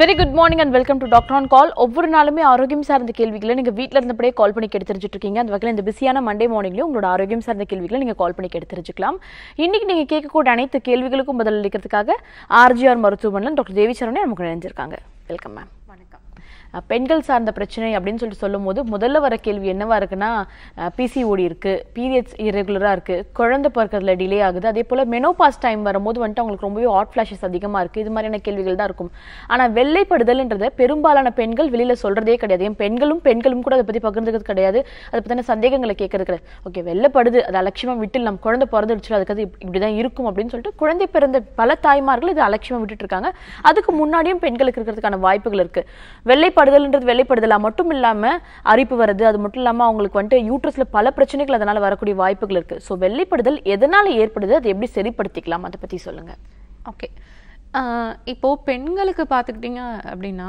very good morning and welcome to doctor on call ஒவ்வொரு நாளுமே ஆரோக்கியம் சார்ந்த கேள்விகளை நீங்கள் வீட்டில் இருந்தபடியே கால் பண்ணி கேட்டு தெரிஞ்சுட்டு இருக்கீங்க அந்த வகையில் இந்த பிஸியான மண்டே மார்னிங்லேயும் உங்களோட ஆரோக்கியம் சார்ந்த கேள்விகளை நீங்கள் கால் பண்ணி கேட்டு தெரிஞ்சுக்கலாம் இன்றைக்கி நீங்கள் கேட்கக்கூடிய அனைத்து கேள்விகளுக்கும் அளிக்கிறதுக்காக ஆர்ஜிஆர் மருத்துவமனையில் டாக்டர் தேவி சரவணே நமக்கு நினைஞ்சிருக்காங்க வெல்கம் மேம் பெண்கள் சார்ந்த பிரச்சனை அப்படின்னு சொல்லிட்டு சொல்லும்போது முதல்ல வர கேள்வி என்னவா இருக்குன்னா பிசிஓடி இருக்கு பீரியட்ஸ் இரெகுலராக இருக்கு குழந்தை பிறக்கிறதுல டிலே ஆகுது அதே போல மெனோபாஸ் டைம் வரும்போது வந்துட்டு அவங்களுக்கு ரொம்பவே ஹாட் ஃபிளாஷஸ் அதிகமாக இருக்கு இது மாதிரியான கேள்விகள் தான் இருக்கும் ஆனால் வெள்ளைப்படுதல்ன்றத பெரும்பாலான பெண்கள் வெளியில சொல்றதே கிடையாது என் பெண்களும் பெண்களும் கூட அதை பத்தி பகிர்ந்துக்கிறது கிடையாது அதை பத்தின சந்தேகங்களை கேட்கறது கிடையாது ஓகே வெள்ளப்படுது அது அலட்சியமா விட்டு நம்ம குழந்தை பிறந்துடுச்சு அதுக்கு அது இப்படிதான் இருக்கும் அப்படின்னு சொல்லிட்டு குழந்தை பிறந்த பல தாய்மார்கள் இது அலட்சியமா விட்டுட்டு இருக்காங்க அதுக்கு முன்னாடியும் பெண்களுக்கு இருக்கிறதுக்கான வாய்ப்புகள் இருக்கு வெள்ளைப்பாடு வெளிப்படுதல்ன்றது வெளிப்படுதலாக மட்டும் இல்லாமல் அரிப்பு வருது அது மட்டும் இல்லாமல் அவங்களுக்கு வந்துட்டு யூட்ரஸில் பல பிரச்சனைகள் அதனால் வரக்கூடிய வாய்ப்புகள் இருக்குது ஸோ வெளிப்படுதல் எதனால ஏற்படுது அதை எப்படி சரிப்படுத்திக்கலாம் அதை பற்றி சொல்லுங்கள் ஓகே இப்போது பெண்களுக்கு பார்த்துக்கிட்டிங்க அப்படின்னா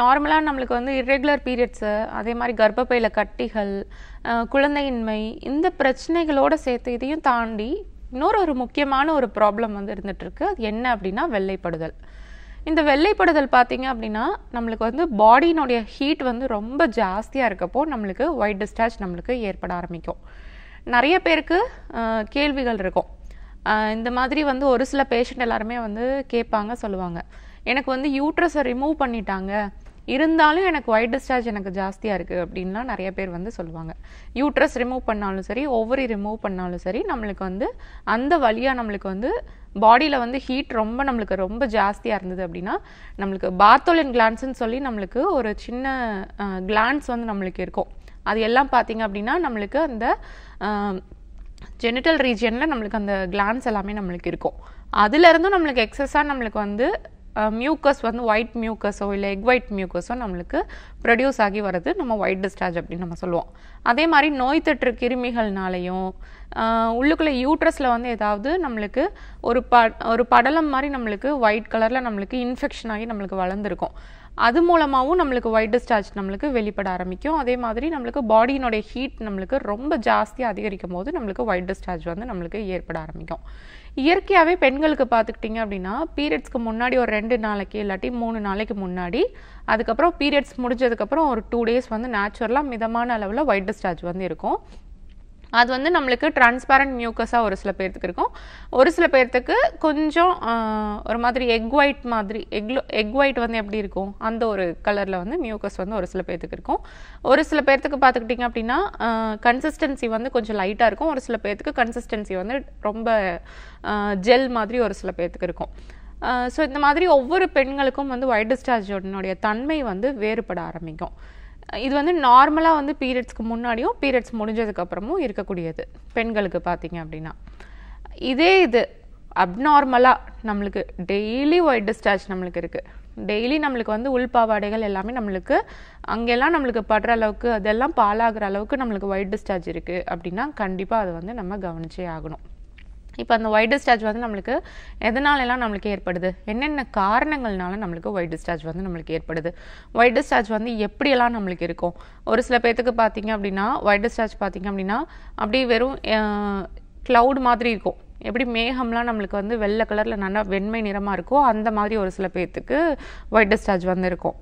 நார்மலாக நம்மளுக்கு வந்து இர்ரெகுலர் பீரியட்ஸு அதே மாதிரி கர்ப்பப்பையில் கட்டிகள் குழந்தையின்மை இந்த பிரச்சனைகளோடு சேர்த்து இதையும் தாண்டி இன்னொரு ஒரு முக்கியமான ஒரு ப்ராப்ளம் வந்து இருந்துகிட்ருக்கு அது என்ன அப்படின்னா வெள்ளைப்படுதல் இந்த வெள்ளைப்படுதல் பார்த்திங்க அப்படின்னா நம்மளுக்கு வந்து பாடியினுடைய ஹீட் வந்து ரொம்ப ஜாஸ்தியாக இருக்கப்போ நம்மளுக்கு ஒயிட் டிஸ்டார்ஜ் நம்மளுக்கு ஏற்பட ஆரம்பிக்கும் நிறைய பேருக்கு கேள்விகள் இருக்கும் இந்த மாதிரி வந்து ஒரு சில பேஷண்ட் எல்லாருமே வந்து கேட்பாங்க சொல்லுவாங்க எனக்கு வந்து யூட்ரஸை ரிமூவ் பண்ணிட்டாங்க இருந்தாலும் எனக்கு ஒயிட் டிஸ்சார்ஜ் எனக்கு ஜாஸ்தியாக இருக்குது அப்படின்லாம் நிறைய பேர் வந்து சொல்லுவாங்க யூட்ரஸ் ரிமூவ் பண்ணாலும் சரி ஒவ்வொரு ரிமூவ் பண்ணாலும் சரி நம்மளுக்கு வந்து அந்த வழியாக நம்மளுக்கு வந்து பாடியில் வந்து ஹீட் ரொம்ப நம்மளுக்கு ரொம்ப ஜாஸ்தியாக இருந்தது அப்படின்னா நம்மளுக்கு பாத்தோலின் கிளான்ஸ்னு சொல்லி நம்மளுக்கு ஒரு சின்ன கிளான்ஸ் வந்து நம்மளுக்கு இருக்கும் அது எல்லாம் பார்த்தீங்க அப்படின்னா நம்மளுக்கு அந்த ஜெனிட்டல் ரீஜியனில் நம்மளுக்கு அந்த கிளான்ஸ் எல்லாமே நம்மளுக்கு இருக்கும் அதுலேருந்தும் நம்மளுக்கு எக்ஸஸாக நம்மளுக்கு வந்து மியூக்கஸ் வந்து ஒயிட் மியூக்கஸோ இல்லை எக் ஒயிட் மியூக்கஸோ நம்மளுக்கு ப்ரொடியூஸ் ஆகி வர்றது நம்ம ஒயிட் டிஸ்டார்ஜ் அப்படின்னு நம்ம சொல்லுவோம் அதே மாதிரி நோய் தொற்று கிருமிகள்னாலையும் உள்ளுக்குள்ளே யூட்ரஸில் வந்து ஏதாவது நம்மளுக்கு ஒரு ப ஒரு படலம் மாதிரி நம்மளுக்கு ஒயிட் கலரில் நம்மளுக்கு இன்ஃபெக்ஷன் ஆகி நம்மளுக்கு வளர்ந்துருக்கும் அது மூலமாகவும் நம்மளுக்கு ஒயிட் டிஸ்டார்ஜ் நம்மளுக்கு வெளிப்பட ஆரம்பிக்கும் அதே மாதிரி நம்மளுக்கு பாடியினுடைய ஹீட் நம்மளுக்கு ரொம்ப ஜாஸ்தியாக அதிகரிக்கும் போது நம்மளுக்கு ஒயிட் டிஸ்டார்ஜ் வந்து நம்மளுக்கு ஏற்பட ஆரம்பிக்கும் இயற்கையாகவே பெண்களுக்கு பார்த்துக்கிட்டிங்க அப்படின்னா பீரியட்ஸ்க்கு முன்னாடி ஒரு ரெண்டு நாளைக்கு இல்லாட்டி மூணு நாளைக்கு முன்னாடி அதுக்கப்புறம் பீரியட்ஸ் முடிஞ்சதுக்கப்புறம் ஒரு டூ டேஸ் வந்து நேச்சுரலாக மிதமான அளவில் ஒயிட் டிஸ்டார்ஜ் வந்து இருக்கும் அது வந்து நம்மளுக்கு டிரான்ஸ்பேரண்ட் மியூக்கஸாக ஒரு சில பேர்த்துக்கு இருக்கும் ஒரு சில பேர்த்துக்கு கொஞ்சம் ஒரு மாதிரி எக் ஒயிட் மாதிரி எக்லோ எக் ஒயிட் வந்து எப்படி இருக்கும் அந்த ஒரு கலரில் வந்து மியூக்கஸ் வந்து ஒரு சில பேர்த்துக்கு இருக்கும் ஒரு சில பேர்த்துக்கு பார்த்துக்கிட்டிங்க அப்படின்னா கன்சிஸ்டன்சி வந்து கொஞ்சம் லைட்டாக இருக்கும் ஒரு சில பேர்த்துக்கு கன்சிஸ்டன்சி வந்து ரொம்ப ஜெல் மாதிரி ஒரு சில பேர்த்துக்கு இருக்கும் ஸோ இந்த மாதிரி ஒவ்வொரு பெண்களுக்கும் வந்து ஒயிட் டிஸ்சார்ஜோடனுடைய தன்மை வந்து வேறுபட ஆரம்பிக்கும் இது வந்து நார்மலாக வந்து பீரியட்ஸ்க்கு முன்னாடியும் பீரியட்ஸ் முடிஞ்சதுக்கப்புறமும் இருக்கக்கூடியது பெண்களுக்கு பார்த்திங்க அப்படின்னா இதே இது அப்நார்மலாக நம்மளுக்கு டெய்லி ஒயிட் டிஸ்டார்ஜ் நம்மளுக்கு இருக்குது டெய்லி நம்மளுக்கு வந்து உள்பாவாடைகள் எல்லாமே நம்மளுக்கு அங்கெல்லாம் நம்மளுக்கு படுற அளவுக்கு அதெல்லாம் பாலாகிற அளவுக்கு நம்மளுக்கு ஒயிட் டிஸ்டார்ஜ் இருக்குது அப்படின்னா கண்டிப்பாக அதை வந்து நம்ம கவனிச்சே ஆகணும் இப்போ அந்த ஒயிட் டிஸ்டார்ஜ் வந்து நம்மளுக்கு எல்லாம் நம்மளுக்கு ஏற்படுது என்னென்ன காரணங்கள்னால நம்மளுக்கு ஒயிட் டிஸ்டார்ஜ் வந்து நம்மளுக்கு ஏற்படுது ஒயிட் டிஸ்டார்ஜ் வந்து எப்படியெல்லாம் நம்மளுக்கு இருக்கும் ஒரு சில பேர்த்துக்கு பார்த்தீங்க அப்படின்னா ஒயிட் டிஸ்டார்ஜ் பார்த்தீங்க அப்படின்னா அப்படியே வெறும் க்ளவுட் மாதிரி இருக்கும் எப்படி மேகம்லாம் நம்மளுக்கு வந்து வெள்ளை கலரில் நல்லா வெண்மை நிறமாக இருக்கோ அந்த மாதிரி ஒரு சில பேர்த்துக்கு ஒயிட் டிஸ்டார்ஜ் வந்து இருக்கும்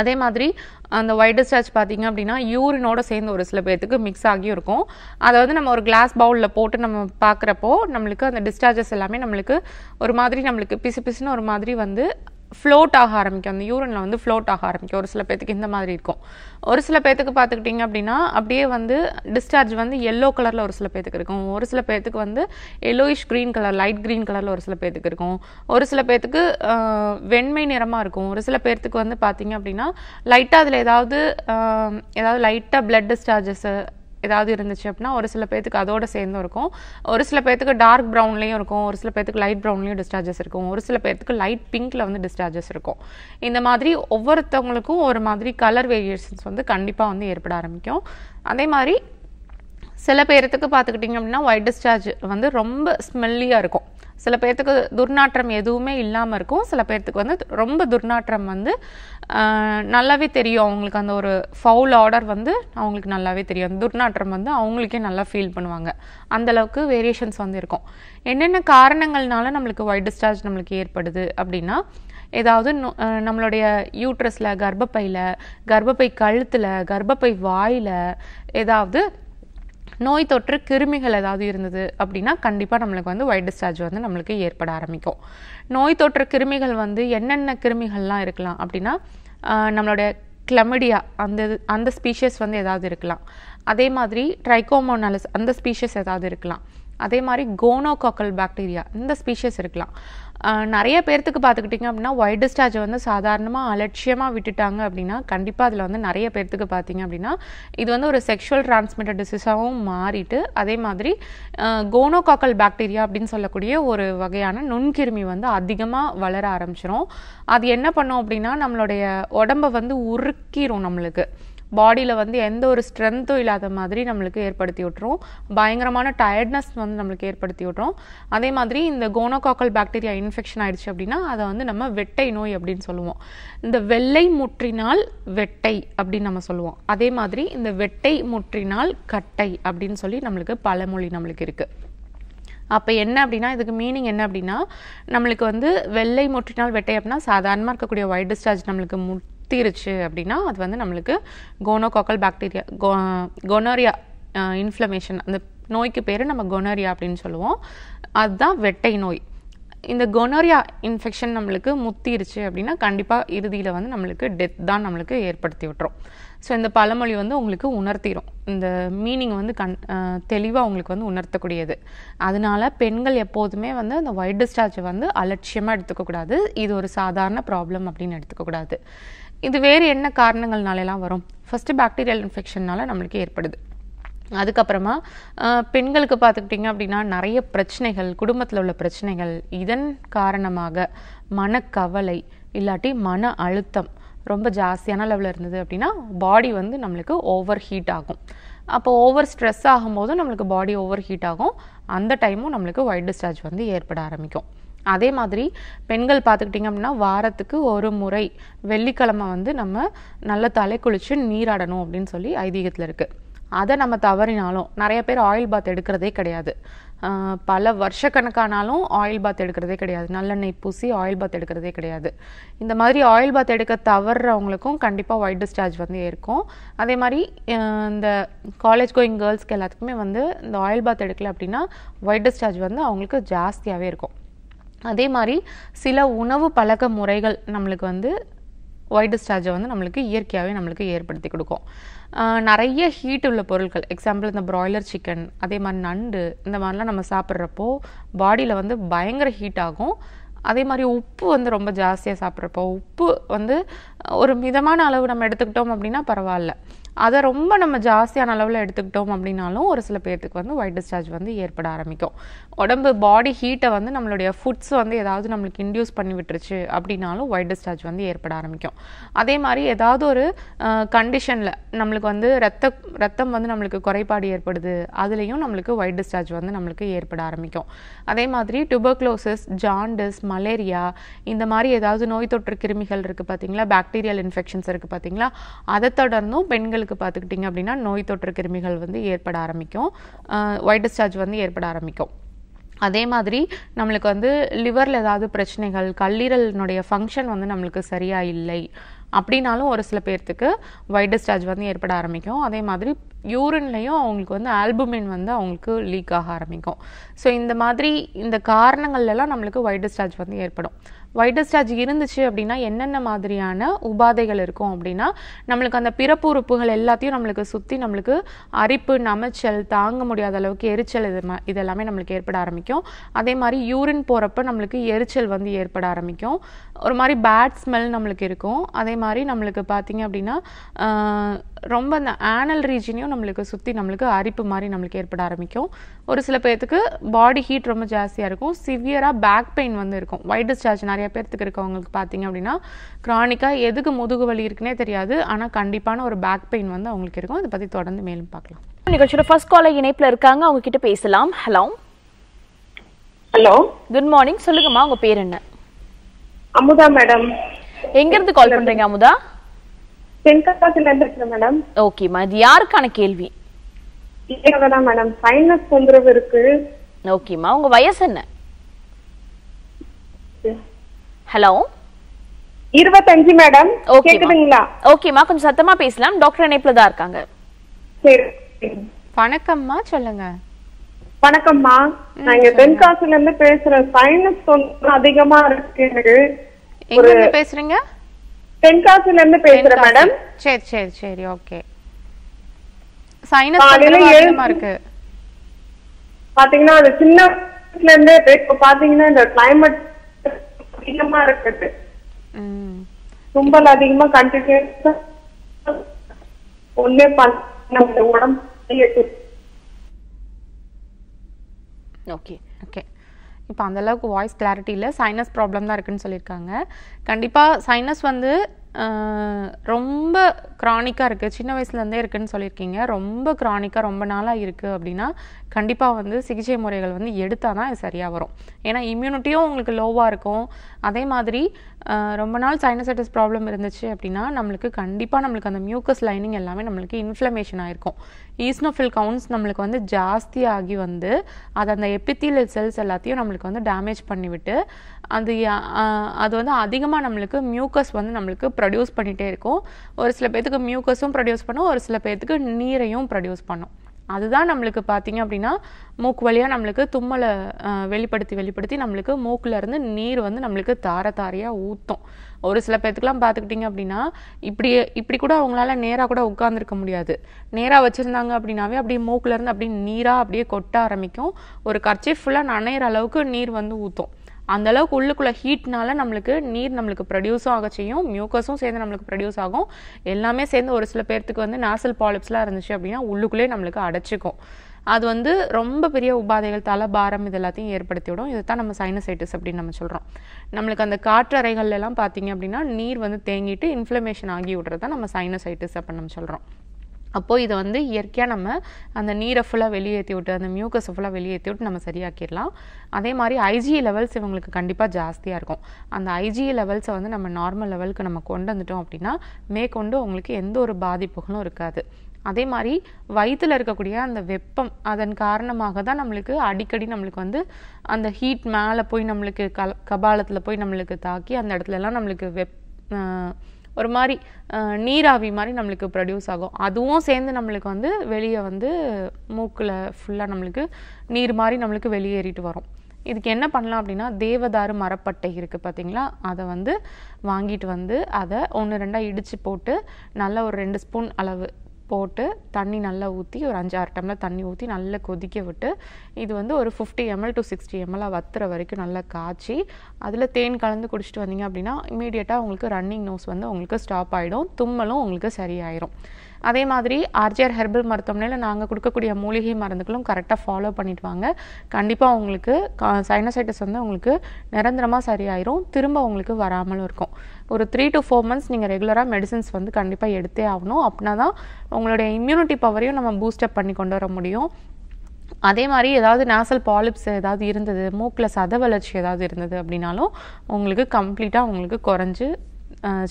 அதே மாதிரி அந்த ஒயிட் ஸ்டாச் பார்த்திங்க அப்படின்னா யூரினோட சேர்ந்து ஒரு சில பேர்த்துக்கு மிக்ஸ் ஆகியும் இருக்கும் அதை வந்து நம்ம ஒரு கிளாஸ் பவுலில் போட்டு நம்ம பார்க்குறப்போ நம்மளுக்கு அந்த டிஸ்சார்ஜஸ் எல்லாமே நம்மளுக்கு ஒரு மாதிரி நம்மளுக்கு பிசு பிசுன்னு ஒரு மாதிரி வந்து ஃப்ளோட் ஆக ஆரம்பிக்கும் அந்த யூரினில் வந்து ஃப்ளோட் ஆக ஆரம்பிக்கும் ஒரு சில பேத்துக்கு இந்த மாதிரி இருக்கும் ஒரு சில பேத்துக்கு பார்த்துக்கிட்டிங்க அப்படின்னா அப்படியே வந்து டிஸ்சார்ஜ் வந்து எல்லோ கலரில் ஒரு சில பேத்துக்கு இருக்கும் ஒரு சில பேத்துக்கு வந்து yellowish green colour light green கலரில் ஒரு சில பேத்துக்கு இருக்கும் ஒரு சில பேத்துக்கு வெண்மை நிறமாக இருக்கும் ஒரு சில பேர்த்துக்கு வந்து பார்த்திங்க அப்படின்னா லைட்டாக அதில் ஏதாவது ஏதாவது லைட்டாக ப்ளட் டிஸ்சார்ஜஸ்ஸு ஏதாவது இருந்துச்சு அப்படின்னா ஒரு சில பேத்துக்கு அதோட சேர்ந்து இருக்கும் ஒரு சில பேத்துக்கு டார்க் ப்ரௌன்லேயும் இருக்கும் ஒரு சில பேத்துக்கு லைட் ப்ரௌன்லேயும் டிஸ்டார்ஜஸ் இருக்கும் ஒரு சில பேத்துக்கு லைட் பிங்க்ல வந்து டிஸ்சார்ஜஸ் இருக்கும் இந்த மாதிரி ஒவ்வொருத்தவங்களுக்கும் ஒரு மாதிரி கலர் வேரியேஷன்ஸ் வந்து கண்டிப்பாக வந்து ஏற்பட ஆரம்பிக்கும் அதே மாதிரி சில பேர்த்துக்கு பார்த்துக்கிட்டிங்க அப்படின்னா ஒயிட் டிஸ்சார்ஜ் வந்து ரொம்ப ஸ்மெல்லியாக இருக்கும் சில பேர்த்துக்கு துர்நாற்றம் எதுவுமே இல்லாமல் இருக்கும் சில பேர்த்துக்கு வந்து ரொம்ப துர்நாற்றம் வந்து நல்லாவே தெரியும் அவங்களுக்கு அந்த ஒரு ஃபவுல் ஆர்டர் வந்து அவங்களுக்கு நல்லாவே தெரியும் துர்நாற்றம் வந்து அவங்களுக்கே நல்லா ஃபீல் பண்ணுவாங்க அந்தளவுக்கு வேரியேஷன்ஸ் வந்து இருக்கும் என்னென்ன காரணங்கள்னால நம்மளுக்கு ஒயிட் டிஸ்சார்ஜ் நம்மளுக்கு ஏற்படுது அப்படின்னா ஏதாவது நம்மளுடைய யூட்ரஸில் கர்ப்பப்பையில் கர்ப்பப்பை கழுத்தில் கர்ப்பப்பை வாயில் ஏதாவது நோய் தொற்று கிருமிகள் ஏதாவது இருந்தது அப்படின்னா கண்டிப்பாக நம்மளுக்கு வந்து ஒயிட் டிஸ்சார்ஜ் வந்து நம்மளுக்கு ஏற்பட ஆரம்பிக்கும் நோய் தொற்று கிருமிகள் வந்து என்னென்ன கிருமிகள்லாம் இருக்கலாம் அப்படின்னா நம்மளோட கிளமிடியா அந்த அந்த ஸ்பீஷஸ் வந்து ஏதாவது இருக்கலாம் அதே மாதிரி ட்ரைகோமோனாலஸ் அந்த ஸ்பீஷஸ் ஏதாவது இருக்கலாம் அதே மாதிரி கோனோகாக்கல் பாக்டீரியா இந்த ஸ்பீஷஸ் இருக்கலாம் நிறைய பேர்த்துக்கு பார்த்துக்கிட்டிங்க அப்படின்னா ஒயிட் டிஸ்டார்ஜை வந்து சாதாரணமாக அலட்சியமாக விட்டுட்டாங்க அப்படின்னா கண்டிப்பாக அதில் வந்து நிறைய பேர்த்துக்கு பார்த்தீங்க அப்படின்னா இது வந்து ஒரு செக்ஷுவல் டிரான்ஸ்மிட்டட் டிசீஸாகவும் மாறிட்டு அதே மாதிரி கோனோகாக்கல் பாக்டீரியா அப்படின்னு சொல்லக்கூடிய ஒரு வகையான நுண்கிருமி வந்து அதிகமாக வளர ஆரம்பிச்சிடும் அது என்ன பண்ணும் அப்படின்னா நம்மளுடைய உடம்பை வந்து உருக்கிரும் நம்மளுக்கு பாடியில் வந்து எந்த ஒரு ஸ்ட்ரென்த்தும் இல்லாத மாதிரி நம்மளுக்கு ஏற்படுத்தி விட்டுரும் பயங்கரமான டயர்ட்னஸ் வந்து நம்மளுக்கு ஏற்படுத்தி விட்டுரும் அதே மாதிரி இந்த கோனோகாக்கல் பாக்டீரியா இன்ஃபெக்ஷன் ஆயிடுச்சு அப்படின்னா அதை வந்து நம்ம வெட்டை நோய் அப்படின்னு சொல்லுவோம் இந்த வெள்ளை முற்றினால் வெட்டை அப்படின்னு நம்ம சொல்லுவோம் அதே மாதிரி இந்த வெட்டை முற்றினால் கட்டை அப்படின்னு சொல்லி நம்மளுக்கு பழமொழி நம்மளுக்கு இருக்குது அப்போ என்ன அப்படின்னா இதுக்கு மீனிங் என்ன அப்படின்னா நம்மளுக்கு வந்து வெள்ளை முற்றினால் வெட்டை அப்படின்னா சாதாரணமாக இருக்கக்கூடிய ஒயிட் டிஸ்சார்ஜ் நம்மளுக்கு முட் சுற்றிருச்சு அப்படின்னா அது வந்து நம்மளுக்கு கோனோகாக்கல் பாக்டீரியா கோ கொனோரியா இன்ஃப்ளமேஷன் அந்த நோய்க்கு பேர் நம்ம கொனோரியா அப்படின்னு சொல்லுவோம் அதுதான் வெட்டை நோய் இந்த கொனோரியா இன்ஃபெக்ஷன் நம்மளுக்கு முத்திருச்சு அப்படின்னா கண்டிப்பாக இறுதியில் வந்து நம்மளுக்கு டெத் தான் நம்மளுக்கு ஏற்படுத்தி விட்டுரும் ஸோ இந்த பழமொழி வந்து உங்களுக்கு உணர்த்திடும் இந்த மீனிங் வந்து கண் தெளிவாக உங்களுக்கு வந்து உணர்த்தக்கூடியது அதனால பெண்கள் எப்போதுமே வந்து அந்த ஒயிட் டிஸ்சார்ஜை வந்து அலட்சியமாக எடுத்துக்கக்கூடாது இது ஒரு சாதாரண ப்ராப்ளம் அப்படின்னு எடுத்துக்கக்கூடாது இது வேறு என்ன காரணங்கள்னாலெல்லாம் வரும் ஃபஸ்ட்டு பாக்டீரியல் இன்ஃபெக்ஷன்னால் நம்மளுக்கு ஏற்படுது அதுக்கப்புறமா பெண்களுக்கு பார்த்துக்கிட்டிங்க அப்படின்னா நிறைய பிரச்சனைகள் குடும்பத்தில் உள்ள பிரச்சனைகள் இதன் காரணமாக மனக்கவலை இல்லாட்டி மன அழுத்தம் ரொம்ப ஜாஸ்தியான லெவலில் இருந்தது அப்படின்னா பாடி வந்து நம்மளுக்கு ஓவர் ஹீட் ஆகும் அப்போ ஓவர் ஸ்ட்ரெஸ் ஆகும்போதும் நம்மளுக்கு பாடி ஓவர் ஹீட் ஆகும் அந்த டைமும் நம்மளுக்கு ஒயிட் டிஸ்சார்ஜ் வந்து ஏற்பட ஆரம்பிக்கும் அதே மாதிரி பெண்கள் பார்த்துக்கிட்டிங்க அப்படின்னா வாரத்துக்கு ஒரு முறை வெள்ளிக்கிழமை வந்து நம்ம நல்ல தலை குளித்து நீராடணும் அப்படின்னு சொல்லி ஐதீகத்தில் இருக்குது அதை நம்ம தவறினாலும் நிறைய பேர் ஆயில் பாத் எடுக்கிறதே கிடையாது பல வருஷக்கணக்கானாலும் ஆயில் பாத் எடுக்கிறதே கிடையாது நல்லெண்ணெய் பூசி ஆயில் பாத் எடுக்கிறதே கிடையாது இந்த மாதிரி ஆயில் பாத் எடுக்க தவறுறவங்களுக்கும் கண்டிப்பாக ஒயிட் டிஸ்சார்ஜ் வந்து இருக்கும் அதே மாதிரி இந்த காலேஜ் கோயிங் கேர்ள்ஸ்க்கு எல்லாத்துக்குமே வந்து இந்த ஆயில் பாத் எடுக்கல அப்படின்னா ஒயிட் டிஸ்சார்ஜ் வந்து அவங்களுக்கு ஜாஸ்தியாகவே இருக்கும் அதே மாதிரி சில உணவு பழக்க முறைகள் நம்மளுக்கு வந்து ஒயிட் டிஸ்சார்ஜை வந்து நம்மளுக்கு இயற்கையாகவே நம்மளுக்கு ஏற்படுத்தி கொடுக்கும் நிறைய ஹீட் உள்ள பொருட்கள் எக்ஸாம்பிள் இந்த ப்ராய்லர் சிக்கன் அதே மாதிரி நண்டு இந்த மாதிரிலாம் நம்ம சாப்பிட்றப்போ பாடியில் வந்து பயங்கர ஹீட் ஆகும் அதே மாதிரி உப்பு வந்து ரொம்ப ஜாஸ்தியாக சாப்பிட்றப்போ உப்பு வந்து ஒரு மிதமான அளவு நம்ம எடுத்துக்கிட்டோம் அப்படின்னா பரவாயில்ல அதை ரொம்ப நம்ம ஜாஸ்தியான அளவில் எடுத்துக்கிட்டோம் அப்படின்னாலும் ஒரு சில பேர்த்துக்கு வந்து ஒயிட் டிஸ்சார்ஜ் வந்து ஏற்பட ஆரம்பிக்கும் உடம்பு பாடி ஹீட்டை வந்து நம்மளுடைய ஃபுட்ஸ் வந்து ஏதாவது நம்மளுக்கு இன்டியூஸ் பண்ணி விட்டுருச்சு அப்படின்னாலும் ஒயிட் டிஸ்சார்ஜ் வந்து ஏற்பட ஆரம்பிக்கும் அதே மாதிரி ஏதாவது ஒரு கண்டிஷனில் நம்மளுக்கு வந்து ரத்த ரத்தம் வந்து நம்மளுக்கு குறைபாடு ஏற்படுது அதுலேயும் நம்மளுக்கு ஒயிட் டிஸ்சார்ஜ் வந்து நம்மளுக்கு ஏற்பட ஆரம்பிக்கும் அதே மாதிரி டுபர்க்ளோசஸ் ஜாண்டிஸ் மலேரியா இந்த மாதிரி ஏதாவது நோய் தொற்று கிருமிகள் இருக்குது பார்த்தீங்களா பாக்டீரியல் இன்ஃபெக்ஷன்ஸ் இருக்குது பார்த்தீங்களா அதை தொடர்ந்தும் பெண்களுக்கு பெண்களுக்கு பார்த்துக்கிட்டிங்க அப்படின்னா நோய் தொற்று கிருமிகள் வந்து ஏற்பட ஆரம்பிக்கும் ஒயிட் டிஸ்சார்ஜ் வந்து ஏற்பட ஆரம்பிக்கும் அதே மாதிரி நம்மளுக்கு வந்து லிவரில் ஏதாவது பிரச்சனைகள் கல்லீரலினுடைய ஃபங்க்ஷன் வந்து நம்மளுக்கு சரியாக இல்லை அப்படின்னாலும் ஒரு சில பேர்த்துக்கு ஒயிட் டிஸ்சார்ஜ் வந்து ஏற்பட ஆரம்பிக்கும் அதே மாதிரி யூரின்லேயும் அவங்களுக்கு வந்து ஆல்புமின் வந்து அவங்களுக்கு லீக் ஆக ஆரம்பிக்கும் ஸோ இந்த மாதிரி இந்த காரணங்கள்லாம் நம்மளுக்கு ஒயிட் டிஸ்சார்ஜ் வந்து ஏற்படும் ஒயிட் ஸ்டார்ச் இருந்துச்சு அப்படின்னா என்னென்ன மாதிரியான உபாதைகள் இருக்கும் அப்படின்னா நம்மளுக்கு அந்த பிறப்பு உறுப்புகள் எல்லாத்தையும் நம்மளுக்கு சுற்றி நம்மளுக்கு அரிப்பு நமைச்சல் தாங்க முடியாத அளவுக்கு எரிச்சல் இது இதெல்லாமே நம்மளுக்கு ஏற்பட ஆரம்பிக்கும் அதே மாதிரி யூரின் போகிறப்ப நம்மளுக்கு எரிச்சல் வந்து ஏற்பட ஆரம்பிக்கும் ஒரு மாதிரி பேட் ஸ்மெல் நம்மளுக்கு இருக்கும் அதே மாதிரி நம்மளுக்கு பார்த்திங்க அப்படின்னா ரொம்ப அந்த ஆனல் ரீஜனையும் நம்மளுக்கு சுற்றி நம்மளுக்கு அரிப்பு மாதிரி நம்மளுக்கு ஏற்பட ஆரம்பிக்கும் ஒரு சில பேர்த்துக்கு பாடி ஹீட் ரொம்ப ஜாஸ்தியாக இருக்கும் சிவியராக பேக் பெயின் வந்து இருக்கும் ஒயிட் டிஸ்சார்ஜ் நிறைய பேர்த்துக்கு இருக்கவங்களுக்கு பார்த்தீங்க அப்படின்னா க்ரானிக்காக எதுக்கு முதுகு வலி இருக்குன்னே தெரியாது ஆனால் கண்டிப்பான ஒரு பேக் பெயின் வந்து அவங்களுக்கு இருக்கும் அதை பற்றி தொடர்ந்து மேலும் பார்க்கலாம் நிகழ்ச்சியில் ஃபர்ஸ்ட் காலை இணைப்பில் இருக்காங்க அவங்க கிட்ட பேசலாம் ஹலோ ஹலோ குட் மார்னிங் சொல்லுங்கம்மா உங்க பேர் என்ன அமுதா மேடம் எங்க இருந்து கால் பண்றீங்க அமுதா தென்காசில இருந்து மேடம் ஓகேம்மா இது யாருக்கான கேள்வி தான் மேடம் சைனஸ் தொந்தரவு இருக்கு ஓகேம்மா உங்க வயசு என்ன ஹலோ இருபத்தஞ்சு மேடம் கேக்குதுங்களா ஓகேம்மா கொஞ்சம் சத்தமா பேசலாம் டாக்டர் இணைப்புல தான் இருக்காங்க வணக்கம்மா சொல்லுங்க வணக்கம்மா நான் இங்க தென்காசில இருந்து பேசுறேன் சைனஸ் தொந்தரவு அதிகமா இருக்கு இருந்து பேசுறீங்க தென்காசில இருந்து பேசுறேன் மேடம் சரி சரி சரி ஓகே சைனஸ் பாத்தீங்கன்னா அது சின்ன பாத்தீங்கன்னா இந்த கிளைமேட் அதிகமா இருக்குது தும்பல் அதிகமா கண்டினியூஸா ஒன்னே பண்ண உடம்பு ஓகே இப்போ அந்தளவுக்கு வாய்ஸ் கிளாரிட்டி இல்லை சைனஸ் ப்ராப்ளம் தான் இருக்குதுன்னு சொல்லியிருக்காங்க கண்டிப்பாக சைனஸ் வந்து ரொம்ப க்ரானிக்காக இருக்குது சின்ன வயசுலேருந்தே இருக்குதுன்னு சொல்லியிருக்கீங்க ரொம்ப க்ரானிக்காக ரொம்ப நாளாக இருக்குது அப்படின்னா கண்டிப்பாக வந்து சிகிச்சை முறைகள் வந்து எடுத்தால் தான் சரியாக வரும் ஏன்னா இம்யூனிட்டியும் உங்களுக்கு லோவாக இருக்கும் அதே மாதிரி ரொம்ப நாள் சைனசைட்டிஸ் ப்ராப்ளம் இருந்துச்சு அப்படின்னா நம்மளுக்கு கண்டிப்பாக நம்மளுக்கு அந்த மியூக்கஸ் லைனிங் எல்லாமே நம்மளுக்கு இன்ஃப்ளமேஷன் ஆகிருக்கும் ஈஸ்னோஃபில் கவுண்ட்ஸ் நம்மளுக்கு வந்து ஜாஸ்தியாகி வந்து அது அந்த எப்பித்தீலியல் செல்ஸ் எல்லாத்தையும் நம்மளுக்கு வந்து டேமேஜ் பண்ணிவிட்டு அது அது வந்து அதிகமாக நம்மளுக்கு மியூக்கஸ் வந்து நம்மளுக்கு ப்ரொடியூஸ் பண்ணிகிட்டே இருக்கும் ஒரு சில பேர்த்துக்கு மியூக்கஸும் ப்ரொடியூஸ் பண்ணும் ஒரு சில பேர்த்துக்கு நீரையும் ப்ரொடியூஸ் பண்ணும் அதுதான் நம்மளுக்கு பார்த்தீங்க அப்படின்னா மூக்கு வழியாக நம்மளுக்கு தும்மலை வெளிப்படுத்தி வெளிப்படுத்தி நம்மளுக்கு மூக்கிலேருந்து நீர் வந்து நம்மளுக்கு தார தாரையாக ஊற்றும் ஒரு சில பேர்த்துக்கெலாம் பார்த்துக்கிட்டிங்க அப்படின்னா இப்படி இப்படி கூட அவங்களால நேராக கூட உட்காந்துருக்க முடியாது நேராக வச்சுருந்தாங்க அப்படின்னாவே அப்படியே மூக்கிலேருந்து அப்படியே நீராக அப்படியே கொட்ட ஆரம்பிக்கும் ஒரு கர்ச்சி ஃபுல்லாக நனையிற அளவுக்கு நீர் வந்து ஊற்றும் அந்தளவுக்கு உள்ளுக்குள்ளே ஹீட்னால நம்மளுக்கு நீர் நம்மளுக்கு ப்ரொடியூஸும் ஆக செய்யும் மியூக்கஸும் சேர்ந்து நம்மளுக்கு ப்ரொடியூஸ் ஆகும் எல்லாமே சேர்ந்து ஒரு சில பேர்த்துக்கு வந்து நாசல் பாலிப்ஸ்லாம் இருந்துச்சு அப்படின்னா உள்ளுக்குள்ளே நம்மளுக்கு அடைச்சிக்கும் அது வந்து ரொம்ப பெரிய உபாதைகள் தலபாரம் இது எல்லாத்தையும் ஏற்படுத்திவிடும் இதை தான் நம்ம சைனசைட்டிஸ் அப்படின்னு நம்ம சொல்கிறோம் நம்மளுக்கு அந்த காற்றறைகள்லாம் பார்த்தீங்க அப்படின்னா நீர் வந்து தேங்கிட்டு இன்ஃப்ளமேஷன் ஆகி தான் நம்ம சைனசைட்டிஸ் அப்படின்னு நம்ம சொல்கிறோம் அப்போது இதை வந்து இயற்கையாக நம்ம அந்த நீரை ஃபுல்லாக வெளியேற்றி விட்டு அந்த மியூக்கஸை ஃபுல்லாக வெளியேற்றி விட்டு நம்ம சரியாக்கிடலாம் அதே மாதிரி ஐஜி லெவல்ஸ் இவங்களுக்கு கண்டிப்பாக ஜாஸ்தியாக இருக்கும் அந்த ஐஜி லெவல்ஸை வந்து நம்ம நார்மல் லெவலுக்கு நம்ம கொண்டு வந்துட்டோம் அப்படின்னா மேற்கொண்டு அவங்களுக்கு எந்த ஒரு பாதிப்புகளும் இருக்காது அதே மாதிரி வயிற்றில் இருக்கக்கூடிய அந்த வெப்பம் அதன் காரணமாக தான் நம்மளுக்கு அடிக்கடி நம்மளுக்கு வந்து அந்த ஹீட் மேலே போய் நம்மளுக்கு கபாலத்தில் போய் நம்மளுக்கு தாக்கி அந்த இடத்துலலாம் நம்மளுக்கு வெப் ஒரு மாதிரி நீராவி மாதிரி நம்மளுக்கு ப்ரொடியூஸ் ஆகும் அதுவும் சேர்ந்து நம்மளுக்கு வந்து வெளியே வந்து மூக்கில் ஃபுல்லாக நம்மளுக்கு நீர் மாதிரி நம்மளுக்கு வெளியேறிட்டு வரும் இதுக்கு என்ன பண்ணலாம் அப்படின்னா தேவதாறு மரப்பட்டை இருக்குது பார்த்தீங்களா அதை வந்து வாங்கிட்டு வந்து அதை ஒன்று ரெண்டாக இடித்து போட்டு நல்லா ஒரு ரெண்டு ஸ்பூன் அளவு போட்டு தண்ணி நல்லா ஊற்றி ஒரு அஞ்சாறு டம்ளர் தண்ணி ஊற்றி நல்லா கொதிக்க விட்டு இது வந்து ஒரு ஃபிஃப்டி எம்எல் டு சிக்ஸ்டி எம்எல்லாக வத்துற வரைக்கும் நல்லா காய்ச்சி அதில் தேன் கலந்து குடிச்சிட்டு வந்தீங்க அப்படின்னா இமீடியட்டாக உங்களுக்கு ரன்னிங் நோஸ் வந்து உங்களுக்கு ஸ்டாப் ஆகிடும் தும்மலும் உங்களுக்கு சரியாயிடும் அதே மாதிரி ஆர்ஜிஆர் ஹெர்பல் மருத்துவமனையில் நாங்கள் கொடுக்கக்கூடிய மூலிகை மருந்துகளும் கரெக்டாக ஃபாலோ பண்ணிட்டு வாங்க கண்டிப்பாக உங்களுக்கு சைனசைட்டிஸ் வந்து உங்களுக்கு நிரந்தரமாக சரியாயிரும் திரும்ப உங்களுக்கு வராமலும் இருக்கும் ஒரு த்ரீ டு ஃபோர் மந்த்ஸ் நீங்கள் ரெகுலராக மெடிசன்ஸ் வந்து கண்டிப்பாக எடுத்தே ஆகணும் அப்படின்னா தான் உங்களுடைய இம்யூனிட்டி பவரையும் நம்ம பூஸ்டப் பண்ணி கொண்டு வர முடியும் அதே மாதிரி ஏதாவது நேசல் பாலிப்ஸ் ஏதாவது இருந்தது மூக்கில் சத வளர்ச்சி ஏதாவது இருந்தது அப்படின்னாலும் உங்களுக்கு கம்ப்ளீட்டாக உங்களுக்கு குறைஞ்சி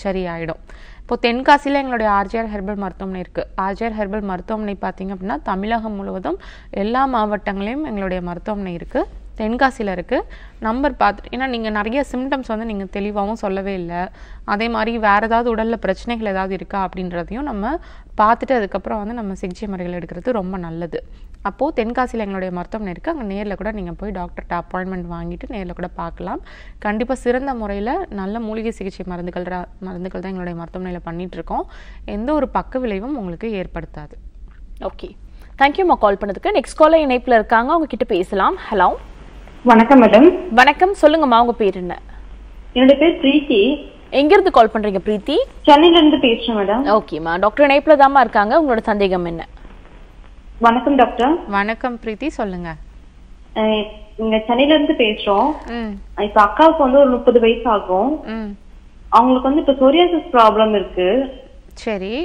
சரியாயிடும் இப்போ தென்காசியில் எங்களுடைய ஆர்ஜிஆர் ஹெர்பல் மருத்துவமனை இருக்குது ஆர்ஜிஆர் ஹெர்பல் மருத்துவமனை பார்த்திங்க அப்படின்னா தமிழகம் முழுவதும் எல்லா மாவட்டங்களையும் எங்களுடைய மருத்துவமனை இருக்குது தென்காசியில் இருக்குது நம்பர் பார்த்துட்டு ஏன்னா நீங்கள் நிறைய சிம்டம்ஸ் வந்து நீங்கள் தெளிவாகவும் சொல்லவே இல்லை அதே மாதிரி வேறு ஏதாவது உடலில் பிரச்சனைகள் ஏதாவது இருக்கா அப்படின்றதையும் நம்ம பார்த்துட்டு அதுக்கப்புறம் வந்து நம்ம சிகிச்சை முறைகள் எடுக்கிறது ரொம்ப நல்லது அப்போது தென்காசியில் எங்களுடைய மருத்துவமனை இருக்குது அங்கே நேரில் கூட நீங்கள் போய் டாக்டர்கிட்ட அப்பாயின்மெண்ட் வாங்கிட்டு நேரில் கூட பார்க்கலாம் கண்டிப்பாக சிறந்த முறையில் நல்ல மூலிகை சிகிச்சை மருந்துகள் மருந்துகள் தான் எங்களுடைய மருத்துவமனையில் பண்ணிகிட்ருக்கோம் எந்த ஒரு பக்க விளைவும் உங்களுக்கு ஏற்படுத்தாது ஓகே தேங்க்யூம்மா கால் பண்ணதுக்கு நெக்ஸ்ட் காலில் இணைப்பில் இருக்காங்க அவங்க கிட்ட பேசலாம் ஹலோ வணக்கம் மேடம் வணக்கம் சொல்லுங்கம்மா உங்க பேர் என்ன என்னோட பேர் பிரீத்தி எங்க இருந்து கால் பண்றீங்க பிரீத்தி சென்னையில இருந்து பேசுறேன் மேடம் ஓகேமா டாக்டர் நைப்ல தாமா இருக்காங்க உங்களோட சந்தேகம் என்ன வணக்கம் டாக்டர் வணக்கம் பிரீத்தி சொல்லுங்க இங்க சென்னையில இருந்து பேசுறோம் இப்ப அக்காவுக்கு வந்து ஒரு முப்பது வயசு ஆகும் அவங்களுக்கு வந்து இப்ப சொரியாசிஸ் ப்ராப்ளம் இருக்கு சரி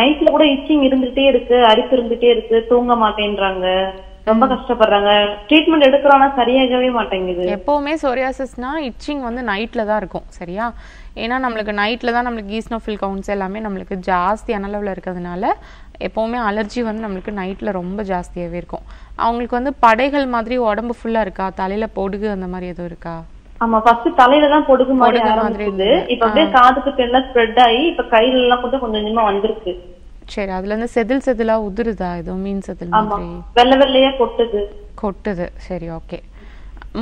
நைட்ல கூட இச்சிங் இருந்துட்டே இருக்கு அரிப்பு இருந்துட்டே இருக்கு தூங்க மாட்டேன்றாங்க ரொம்ப கஷ்டப்படுறாங்க ட்ரீட்மெண்ட் எடுக்கிறோம்னா சரியாகவே மாட்டேங்குது எப்பவுமே சோரியாசிஸ்னா இச்சிங் வந்து நைட்டில் தான் இருக்கும் சரியா ஏன்னா நம்மளுக்கு நைட்ல தான் நம்மளுக்கு ஈஸ்னோஃபில் கவுண்ட்ஸ் எல்லாமே நம்மளுக்கு ஜாஸ்தியான அளவில் இருக்கிறதுனால எப்போவுமே அலர்ஜி வந்து நம்மளுக்கு நைட்டில் ரொம்ப ஜாஸ்தியாகவே இருக்கும் அவங்களுக்கு வந்து படைகள் மாதிரி உடம்பு ஃபுல்லாக இருக்கா தலையில் பொடுகு அந்த மாதிரி எதுவும் இருக்கா ஆமா ஃபர்ஸ்ட் தலையில தான் பொடுகு மாதிரி ஆரம்பிச்சது இப்ப அப்படியே காதுக்கு தென்ன ஸ்ப்ரெட் ஆகி இப்ப கையில எல்லாம் கொஞ்சம் கொஞ்சமா வந்திருக்கு சரி அதுல இருந்து செதில் செதிலா உதிருதா ஏதோ மீன் செதில் மாதிரி வெள்ளை வெள்ளையா கொட்டுது கொட்டுது சரி ஓகே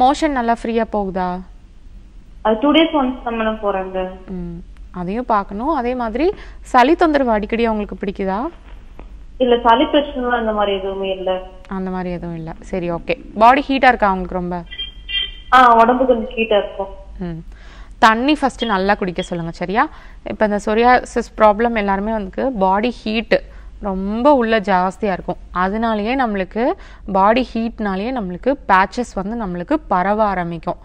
மோஷன் நல்லா ஃப்ரீயா போகுதா அது 2 டேஸ் ஒன்ஸ் நம்ம போறாங்க அதையும் பார்க்கணும் அதே மாதிரி சளி தொந்தரவு அடிக்கடி அவங்களுக்கு பிடிக்குதா இல்ல சளி பிரச்சனை அந்த மாதிரி எதுவுமே இல்ல அந்த மாதிரி எதுவும் இல்ல சரி ஓகே பாடி ஹீட்டா இருக்கா அவங்களுக்கு ரொம்ப ஆ உடம்பு கொஞ்சம் ஹீட்டா இருக்கும் ம் தண்ணி ஃபஸ்ட்டு நல்லா குடிக்க சொல்லுங்கள் சரியா இப்போ இந்த சொரியாசிஸ் ப்ராப்ளம் எல்லாருமே வந்து பாடி ஹீட்டு ரொம்ப உள்ள ஜாஸ்தியாக இருக்கும் அதனாலேயே நம்மளுக்கு பாடி ஹீட்னாலேயே நம்மளுக்கு பேச்சஸ் வந்து நம்மளுக்கு பரவ ஆரம்பிக்கும்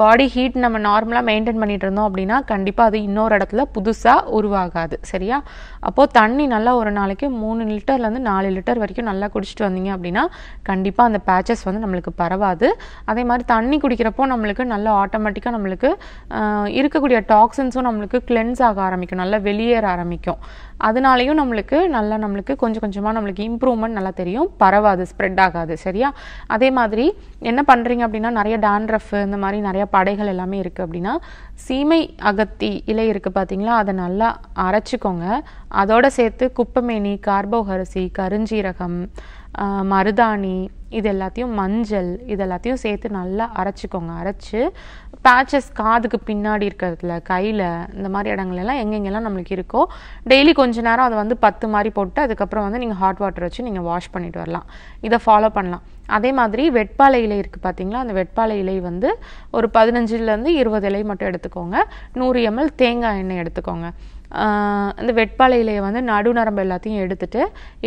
பாடி ஹீட் நம்ம நார்மலாக மெயின்டைன் பண்ணிகிட்டு இருந்தோம் அப்படின்னா கண்டிப்பாக அது இன்னொரு இடத்துல புதுசாக உருவாகாது சரியா அப்போது தண்ணி நல்லா ஒரு நாளைக்கு மூணு லிட்டர்லேருந்து நாலு லிட்டர் வரைக்கும் நல்லா குடிச்சிட்டு வந்தீங்க அப்படின்னா கண்டிப்பாக அந்த பேச்சஸ் வந்து நம்மளுக்கு பரவாது அதே மாதிரி தண்ணி குடிக்கிறப்போ நம்மளுக்கு நல்ல ஆட்டோமேட்டிக்காக நம்மளுக்கு இருக்கக்கூடிய டாக்ஸின்ஸும் நம்மளுக்கு கிளென்ஸ் ஆக ஆரம்பிக்கும் நல்லா வெளியேற ஆரம்பிக்கும் அதனாலையும் நம்மளுக்கு நல்லா நம்மளுக்கு கொஞ்சம் கொஞ்சமாக நம்மளுக்கு இம்ப்ரூவ்மெண்ட் நல்லா தெரியும் பரவாது ஸ்ப்ரெட் ஆகாது சரியா அதே மாதிரி என்ன பண்ணுறீங்க அப்படின்னா நிறைய டான்ரஃப் இந்த மாதிரி நிறைய படைகள் எல்லாமே இருக்குது அப்படின்னா சீமை அகத்தி இலை இருக்குது பார்த்தீங்களா அதை நல்லா அரைச்சிக்கோங்க அதோடு சேர்த்து குப்பைமேனி கார்போஹரிசி கருஞ்சீரகம் மருதாணி இது எல்லாத்தையும் மஞ்சள் இது எல்லாத்தையும் சேர்த்து நல்லா அரைச்சிக்கோங்க அரைச்சி பேச்சஸ் காதுக்கு பின்னாடி இருக்கிறதுல கையில் இந்த மாதிரி இடங்கள்லாம் எங்கெங்கெல்லாம் நம்மளுக்கு இருக்கோ டெய்லி கொஞ்ச நேரம் அதை வந்து பத்து மாதிரி போட்டு அதுக்கப்புறம் வந்து நீங்கள் ஹாட் வாட்டர் வச்சு நீங்கள் வாஷ் பண்ணிட்டு வரலாம் இதை ஃபாலோ பண்ணலாம் அதே மாதிரி வெட்பாலை இலை இருக்குது பார்த்தீங்களா அந்த வெட்பாலை இலை வந்து ஒரு பதினஞ்சுலேருந்து இருபது இலை மட்டும் எடுத்துக்கோங்க நூறு எம்எல் தேங்காய் எண்ணெய் எடுத்துக்கோங்க இந்த வெட்பாலை இலையை வந்து நடுநரம்பு எல்லாத்தையும் எடுத்துட்டு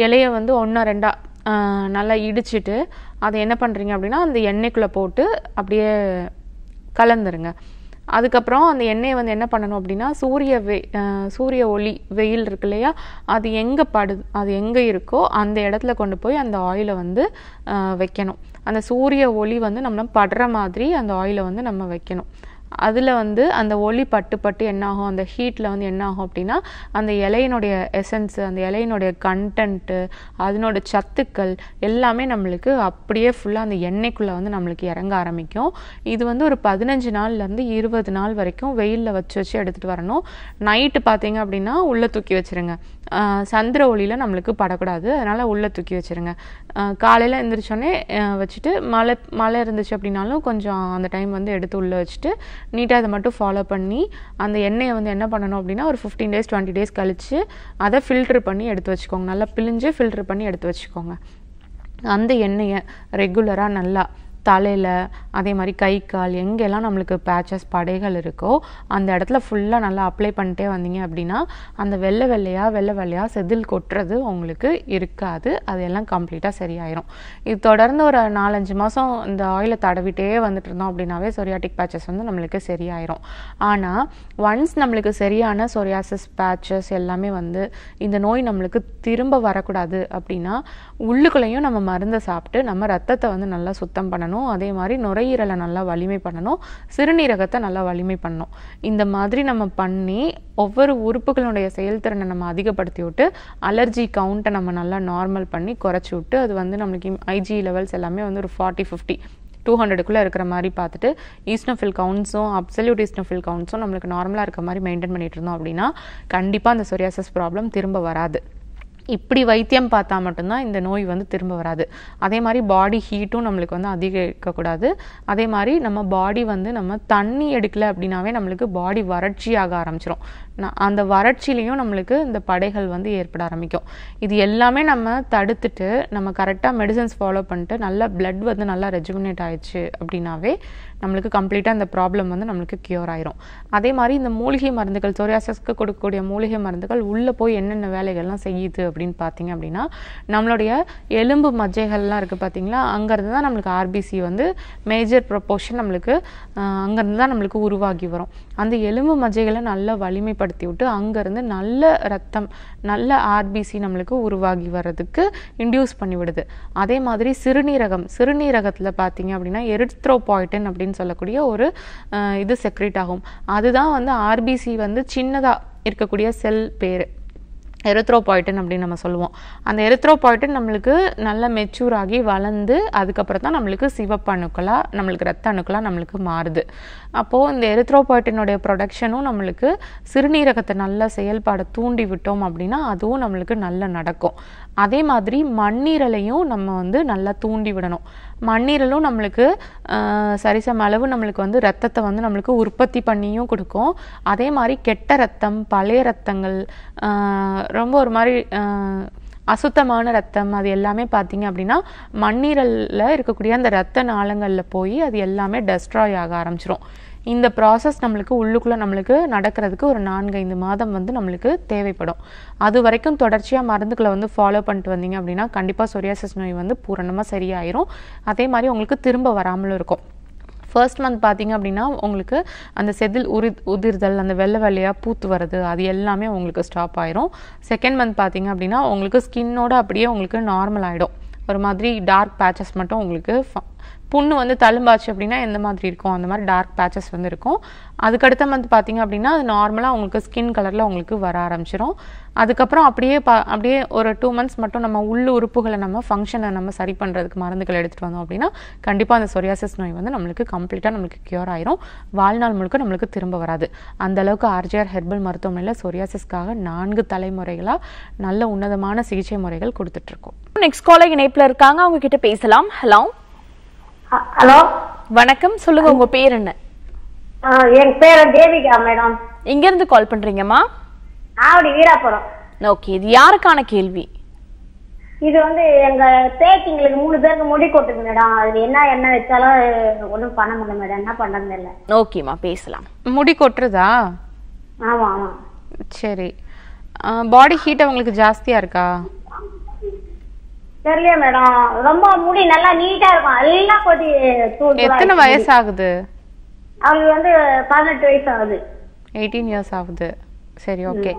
இலையை வந்து ஒன்றா ரெண்டாக நல்லா இடிச்சிட்டு அதை என்ன பண்ணுறீங்க அப்படின்னா அந்த எண்ணெய்க்குள்ளே போட்டு அப்படியே கலந்துருங்க அதுக்கப்புறம் அந்த எண்ணெயை வந்து என்ன பண்ணணும் அப்படின்னா சூரிய வெ சூரிய ஒளி வெயில் இருக்கு இல்லையா அது எங்கே படு அது எங்கே இருக்கோ அந்த இடத்துல கொண்டு போய் அந்த ஆயிலை வந்து வைக்கணும் அந்த சூரிய ஒளி வந்து நம்ம படுற மாதிரி அந்த ஆயிலை வந்து நம்ம வைக்கணும் அதில் வந்து அந்த ஒளி பட்டு பட்டு என்னாகும் அந்த ஹீட்டில் வந்து என்னாகும் அப்படின்னா அந்த இலையினுடைய எசன்ஸு அந்த இலையினுடைய கண்டென்ட்டு அதனோட சத்துக்கள் எல்லாமே நம்மளுக்கு அப்படியே ஃபுல்லாக அந்த எண்ணெய்க்குள்ளே வந்து நம்மளுக்கு இறங்க ஆரம்பிக்கும் இது வந்து ஒரு பதினஞ்சு நாள்லேருந்து இருபது நாள் வரைக்கும் வெயிலில் வச்சு வச்சு எடுத்துகிட்டு வரணும் நைட்டு பார்த்தீங்க அப்படின்னா உள்ளே தூக்கி வச்சுருங்க சந்திர ஒளியில் நம்மளுக்கு படக்கூடாது அதனால் உள்ளே தூக்கி வச்சுருங்க காலையில் எழுந்திரிச்சோடனே வச்சுட்டு மழை மழை இருந்துச்சு அப்படின்னாலும் கொஞ்சம் அந்த டைம் வந்து எடுத்து உள்ளே வச்சுட்டு நீட்டாக அதை மட்டும் ஃபாலோ பண்ணி அந்த எண்ணெயை வந்து என்ன பண்ணணும் அப்படின்னா ஒரு ஃபிஃப்டீன் டேஸ் டுவெண்ட்டி டேஸ் கழித்து அதை ஃபில்ட்ரு பண்ணி எடுத்து வச்சுக்கோங்க நல்லா பிழிஞ்சு ஃபில்ட்ரு பண்ணி எடுத்து வச்சுக்கோங்க அந்த எண்ணெயை ரெகுலராக நல்லா தலையில் அதே மாதிரி கை கால் எங்கெல்லாம் நம்மளுக்கு பேச்சஸ் படைகள் இருக்கோ அந்த இடத்துல ஃபுல்லாக நல்லா அப்ளை பண்ணிட்டே வந்தீங்க அப்படின்னா அந்த வெள்ளை வெள்ளையாக வெள்ளை வெள்ளையாக செதில் கொட்டுறது உங்களுக்கு இருக்காது அதெல்லாம் கம்ப்ளீட்டாக சரியாயிரும் இது தொடர்ந்து ஒரு நாலஞ்சு மாதம் இந்த ஆயிலை தடவிட்டே வந்துட்டு இருந்தோம் அப்படின்னாவே சொரியாட்டிக் பேச்சஸ் வந்து நம்மளுக்கு சரியாயிரும் ஆனால் ஒன்ஸ் நம்மளுக்கு சரியான சொரியாசிஸ் பேச்சஸ் எல்லாமே வந்து இந்த நோய் நம்மளுக்கு திரும்ப வரக்கூடாது அப்படின்னா உள்ளுக்குள்ளேயும் நம்ம மருந்தை சாப்பிட்டு நம்ம ரத்தத்தை வந்து நல்லா சுத்தம் பண்ணணும் பண்ணணும் அதே மாதிரி நுரையீரலை நல்லா வலிமை பண்ணணும் சிறுநீரகத்தை நல்லா வலிமை பண்ணணும் இந்த மாதிரி நம்ம பண்ணி ஒவ்வொரு உறுப்புகளுடைய செயல்திறனை நம்ம அதிகப்படுத்தி விட்டு அலர்ஜி கவுண்ட்டை நம்ம நல்லா நார்மல் பண்ணி குறைச்சி விட்டு அது வந்து நம்மளுக்கு ஐஜி லெவல்ஸ் எல்லாமே வந்து ஒரு ஃபார்ட்டி ஃபிஃப்டி டூ ஹண்ட்ரடுக்குள்ளே இருக்கிற மாதிரி பார்த்துட்டு ஈஸ்னோஃபில் கவுண்ட்ஸும் அப்சல்யூட் ஈஸ்னோஃபில் கவுண்ட்ஸும் நம்மளுக்கு நார்மலாக இருக்க மாதிரி மெயின்டைன் பண்ணிகிட்டு இருந்தோம் அப்படின்னா கண்டிப்பாக அந்த சொரியாசஸ் ப்ராப்ளம் திரும்ப வராது இப்படி வைத்தியம் பார்த்தா மட்டும்தான் இந்த நோய் வந்து திரும்ப வராது அதே மாதிரி பாடி ஹீட்டும் நம்மளுக்கு வந்து அதிகரிக்கக்கூடாது அதே மாதிரி நம்ம பாடி வந்து நம்ம தண்ணி எடுக்கல அப்படின்னாவே நம்மளுக்கு பாடி வறட்சியாக ஆரம்பிச்சிடும் அந்த வறட்சியிலையும் நம்மளுக்கு இந்த படைகள் வந்து ஏற்பட ஆரம்பிக்கும் இது எல்லாமே நம்ம தடுத்துட்டு நம்ம கரெக்டாக மெடிசன்ஸ் ஃபாலோ பண்ணிட்டு நல்லா பிளட் வந்து நல்லா ரெஜுமினேட் ஆயிடுச்சு அப்படின்னாவே நம்மளுக்கு கம்ப்ளீட்டாக அந்த ப்ராப்ளம் வந்து நம்மளுக்கு க்யூர் ஆயிரும் அதே மாதிரி இந்த மூலிகை மருந்துகள் சோரியாசஸ்க்கு கொடுக்கக்கூடிய மூலிகை மருந்துகள் உள்ளே போய் என்னென்ன வேலைகள்லாம் செய்யுது அப்படின்னு பார்த்தீங்க அப்படின்னா நம்மளுடைய எலும்பு மஜ்ஜைகள்லாம் இருக்குது பார்த்தீங்களா அங்கேருந்து தான் நம்மளுக்கு ஆர்பிசி வந்து மேஜர் ப்ரொப்போர்ஷன் நம்மளுக்கு அங்கேருந்து தான் நம்மளுக்கு உருவாகி வரும் அந்த எலும்பு மஜ்ஜைகளை நல்லா வலிமைப்படுத்தி விட்டு அங்கேருந்து நல்ல ரத்தம் நல்ல ஆர்பிசி நம்மளுக்கு உருவாகி வர்றதுக்கு இன்டியூஸ் பண்ணிவிடுது அதே மாதிரி சிறுநீரகம் சிறுநீரகத்தில் பார்த்தீங்க அப்படின்னா எரித்ரோபாய்டன் அப்படின்னு அப்படின்னு சொல்லக்கூடிய ஒரு இது செக்ரேட் ஆகும் அதுதான் வந்து ஆர்பிசி வந்து சின்னதாக இருக்கக்கூடிய செல் பேர் எரித்ரோபாய்டன் அப்படின்னு நம்ம சொல்லுவோம் அந்த எரித்ரோபாய்டன் நம்மளுக்கு நல்ல மெச்சூர் ஆகி வளர்ந்து அதுக்கப்புறம் தான் நம்மளுக்கு சிவப்பு அணுக்களாக நம்மளுக்கு ரத்த அணுக்களாக நம்மளுக்கு மாறுது அப்போது இந்த எரித்ரோபாய்டினுடைய ப்ரொடக்ஷனும் நம்மளுக்கு சிறுநீரகத்தை நல்ல செயல்பாடை தூண்டி விட்டோம் அப்படின்னா அதுவும் நம்மளுக்கு நல்லா நடக்கும் அதே மாதிரி மண்ணீரலையும் நம்ம வந்து நல்லா தூண்டி விடணும் மண்ணீரலும் நம்மளுக்கு சரிசம அளவு நம்மளுக்கு வந்து ரத்தத்தை வந்து நம்மளுக்கு உற்பத்தி பண்ணியும் கொடுக்கும் அதே மாதிரி கெட்ட ரத்தம் பழைய ரத்தங்கள் ரொம்ப ஒரு மாதிரி அசுத்தமான ரத்தம் அது எல்லாமே பார்த்தீங்க அப்படின்னா மண்ணீரலில் இருக்கக்கூடிய அந்த ரத்த நாளங்களில் போய் அது எல்லாமே டெஸ்ட்ராய் ஆக ஆரம்பிச்சிடும் இந்த ப்ராசஸ் நம்மளுக்கு உள்ளுக்குள்ளே நம்மளுக்கு நடக்கிறதுக்கு ஒரு நான்கு ஐந்து மாதம் வந்து நம்மளுக்கு தேவைப்படும் அது வரைக்கும் தொடர்ச்சியாக மருந்துகளை வந்து ஃபாலோ பண்ணிட்டு வந்தீங்க அப்படின்னா கண்டிப்பாக சொரியாசஸ் நோய் வந்து பூரணமாக சரியாயிரும் அதே மாதிரி உங்களுக்கு திரும்ப வராமலும் இருக்கும் ஃபர்ஸ்ட் மந்த் பார்த்தீங்க அப்படின்னா உங்களுக்கு அந்த செதில் உரி உதிர்தல் அந்த வெள்ளை வெள்ளையாக பூத்து வர்றது அது எல்லாமே உங்களுக்கு ஸ்டாப் ஆயிரும் செகண்ட் மந்த் பார்த்தீங்க அப்படின்னா உங்களுக்கு ஸ்கின்னோட அப்படியே உங்களுக்கு நார்மல் ஆகிடும் ஒரு மாதிரி டார்க் பேச்சஸ் மட்டும் உங்களுக்கு புண்ணு வந்து தழும்பாச்சு அப்படின்னா எந்த மாதிரி இருக்கும் அந்த மாதிரி டார்க் பேச்சஸ் வந்து இருக்கும் அதுக்கடுத்த மந்த் பார்த்தீங்க அப்படின்னா அது நார்மலாக உங்களுக்கு ஸ்கின் கலரில் உங்களுக்கு வர ஆரம்பிச்சிடும் அதுக்கப்புறம் அப்படியே பா அப்படியே ஒரு டூ மந்த்ஸ் மட்டும் நம்ம உள்ள உறுப்புகளை நம்ம ஃபங்க்ஷனை நம்ம சரி பண்ணுறதுக்கு மருந்துகள் எடுத்துகிட்டு வந்தோம் அப்படின்னா கண்டிப்பாக அந்த சொரியாசிஸ் நோய் வந்து நம்மளுக்கு கம்ப்ளீட்டாக நம்மளுக்கு க்யூர் ஆயிரும் வாழ்நாள் முழுக்க நம்மளுக்கு திரும்ப வராது அந்தளவுக்கு ஆர்ஜிஆர் ஹெர்பல் மருத்துவமனையில் சொரியாசிஸ்க்காக நான்கு தலைமுறைகளாக நல்ல உன்னதமான சிகிச்சை முறைகள் கொடுத்துட்ருக்கோம் நெக்ஸ்ட் காலை இணைப்பில் இருக்காங்க அவங்க கிட்ட பேசலாம் ஹலோ ஹலோ வணக்கம் சொல்லுங்க உங்க பேர் என்ன என் பேர் தேவிகா மேடம் எங்க இருந்து கால் பண்றீங்கம்மா ஆவடி ஈராபுரம் ஓகே இது யாருக்கான கேள்வி இது வந்து எங்க பேக்கிங்களுக்கு மூணு பேருக்கு முடி கொட்டுது மேடம் அதுல என்ன என்ன வச்சாலும் ஒன்றும் பண்ண முடியல மேடம் என்ன பண்றது இல்லை ஓகேம்மா பேசலாம் முடி கொட்டுறதா ஆமா ஆமா சரி பாடி ஹீட் அவங்களுக்கு ஜாஸ்தியா இருக்கா தெரியலையா மேடம் ரொம்ப முடி நல்லா நீட்டா இருக்கும் எல்லாம் கொடி எத்தனை வயசு ஆகுது அவங்க வந்து பதினெட்டு வயசு ஆகுது எயிட்டீன் இயர்ஸ் ஆகுது சரி ஓகே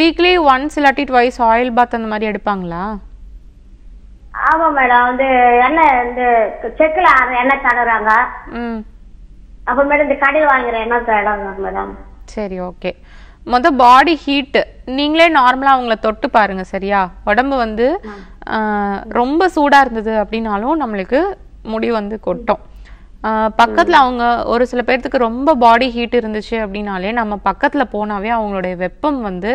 வீக்லி ஒன்ஸ் இல்லாட்டி ட்வைஸ் ஆயில் பாத் அந்த மாதிரி எடுப்பாங்களா ஆமா மேடம் வந்து எண்ணெய் இந்த செக்கில் எண்ணெய் தடறாங்க அப்புறமேட்டு இந்த கடையில் வாங்குற எண்ணெய் தடறாங்க மேடம் சரி ஓகே மொதல் பாடி ஹீட்டு நீங்களே நார்மலாக அவங்கள தொட்டு பாருங்கள் சரியா உடம்பு வந்து ரொம்ப சூடாக இருந்தது அப்படின்னாலும் நம்மளுக்கு முடி வந்து கொட்டும் பக்கத்தில் அவங்க ஒரு சில பேர்த்துக்கு ரொம்ப பாடி ஹீட் இருந்துச்சு அப்படின்னாலே நம்ம பக்கத்தில் போனாவே அவங்களுடைய வெப்பம் வந்து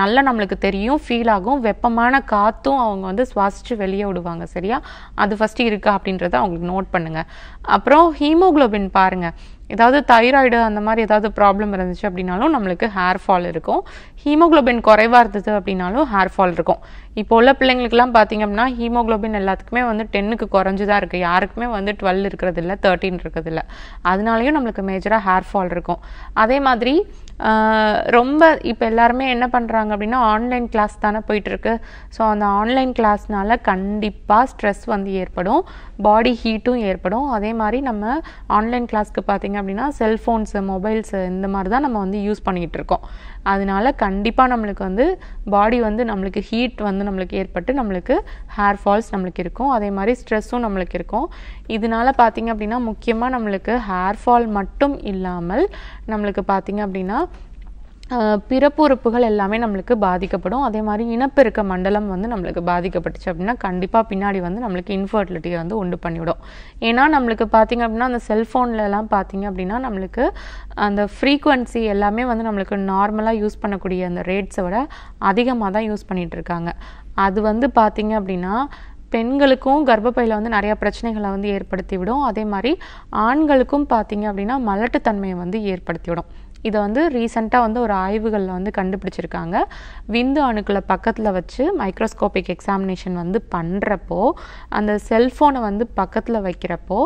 நல்லா நம்மளுக்கு தெரியும் ஃபீல் ஆகும் வெப்பமான காற்றும் அவங்க வந்து சுவாசித்து வெளியே விடுவாங்க சரியா அது ஃபஸ்ட்டு இருக்கா அப்படின்றத அவங்களுக்கு நோட் பண்ணுங்கள் அப்புறம் ஹீமோக்ளோபின் பாருங்கள் ஏதாவது தைராய்டு அந்த மாதிரி ஏதாவது ப்ராப்ளம் இருந்துச்சு அப்படின்னாலும் நம்மளுக்கு ஹேர் ஃபால் இருக்கும் ஹீமோக்ளோபின் குறைவாக இருந்தது அப்படின்னாலும் ஹேர் ஃபால் இருக்கும் இப்போ உள்ள பிள்ளைங்களுக்குலாம் பார்த்திங்க அப்படின்னா ஹீமோக்ளோபின் எல்லாத்துக்குமே வந்து டென்னுக்கு குறைஞ்சு தான் இருக்குது யாருக்குமே வந்து டுவெல் இருக்கிறது இல்லை தேர்ட்டின் இருக்கிறது இல்லை அதனாலையும் நம்மளுக்கு மேஜராக ஹேர் ஃபால் இருக்கும் அதே மாதிரி ரொம்ப இப்போ எல்லாருமே என்ன பண்ணுறாங்க அப்படின்னா ஆன்லைன் கிளாஸ் தானே போயிட்டுருக்கு ஸோ அந்த ஆன்லைன் கிளாஸ்னால் கண்டிப்பாக ஸ்ட்ரெஸ் வந்து ஏற்படும் பாடி ஹீட்டும் ஏற்படும் அதே மாதிரி நம்ம ஆன்லைன் கிளாஸ்க்கு பார்த்திங்க அப்படின்னா செல்ஃபோன்ஸு மொபைல்ஸு இந்த மாதிரி தான் நம்ம வந்து யூஸ் பண்ணிக்கிட்டு இருக்கோம் அதனால கண்டிப்பாக நம்மளுக்கு வந்து பாடி வந்து நம்மளுக்கு ஹீட் வந்து நம்மளுக்கு ஏற்பட்டு நம்மளுக்கு ஹேர் ஃபால்ஸ் நம்மளுக்கு இருக்கும் அதே மாதிரி ஸ்ட்ரெஸ்ஸும் நம்மளுக்கு இருக்கும் இதனால் பார்த்திங்க அப்படின்னா முக்கியமாக நம்மளுக்கு ஹேர் ஃபால் மட்டும் இல்லாமல் நம்மளுக்கு பார்த்திங்க அப்படின்னா பிறப்புறுப்புகள் எல்லாமே நம்மளுக்கு பாதிக்கப்படும் அதே மாதிரி இனப்பெருக்க மண்டலம் வந்து நம்மளுக்கு பாதிக்கப்பட்டுச்சு அப்படின்னா கண்டிப்பாக பின்னாடி வந்து நம்மளுக்கு இன்ஃபர்டிலிட்டியை வந்து உண்டு பண்ணிவிடும் ஏன்னா நம்மளுக்கு பார்த்திங்க அப்படின்னா அந்த செல்ஃபோன்லலாம் பார்த்திங்க அப்படின்னா நம்மளுக்கு அந்த ஃப்ரீக்குவன்சி எல்லாமே வந்து நம்மளுக்கு நார்மலாக யூஸ் பண்ணக்கூடிய அந்த ரேட்ஸை விட அதிகமாக தான் யூஸ் பண்ணிகிட்டு இருக்காங்க அது வந்து பார்த்திங்க அப்படின்னா பெண்களுக்கும் கர்ப்பப்பையில் வந்து நிறையா பிரச்சனைகளை வந்து ஏற்படுத்தி விடும் அதே மாதிரி ஆண்களுக்கும் பார்த்திங்க அப்படின்னா மலட்டுத்தன்மையை வந்து ஏற்படுத்திவிடும் இதை வந்து ரீசெண்டாக வந்து ஒரு ஆய்வுகளில் வந்து கண்டுபிடிச்சிருக்காங்க விந்து அணுக்களை பக்கத்தில் வச்சு மைக்ரோஸ்கோபிக் எக்ஸாமினேஷன் வந்து பண்ணுறப்போ அந்த செல்ஃபோனை வந்து பக்கத்தில் வைக்கிறப்போ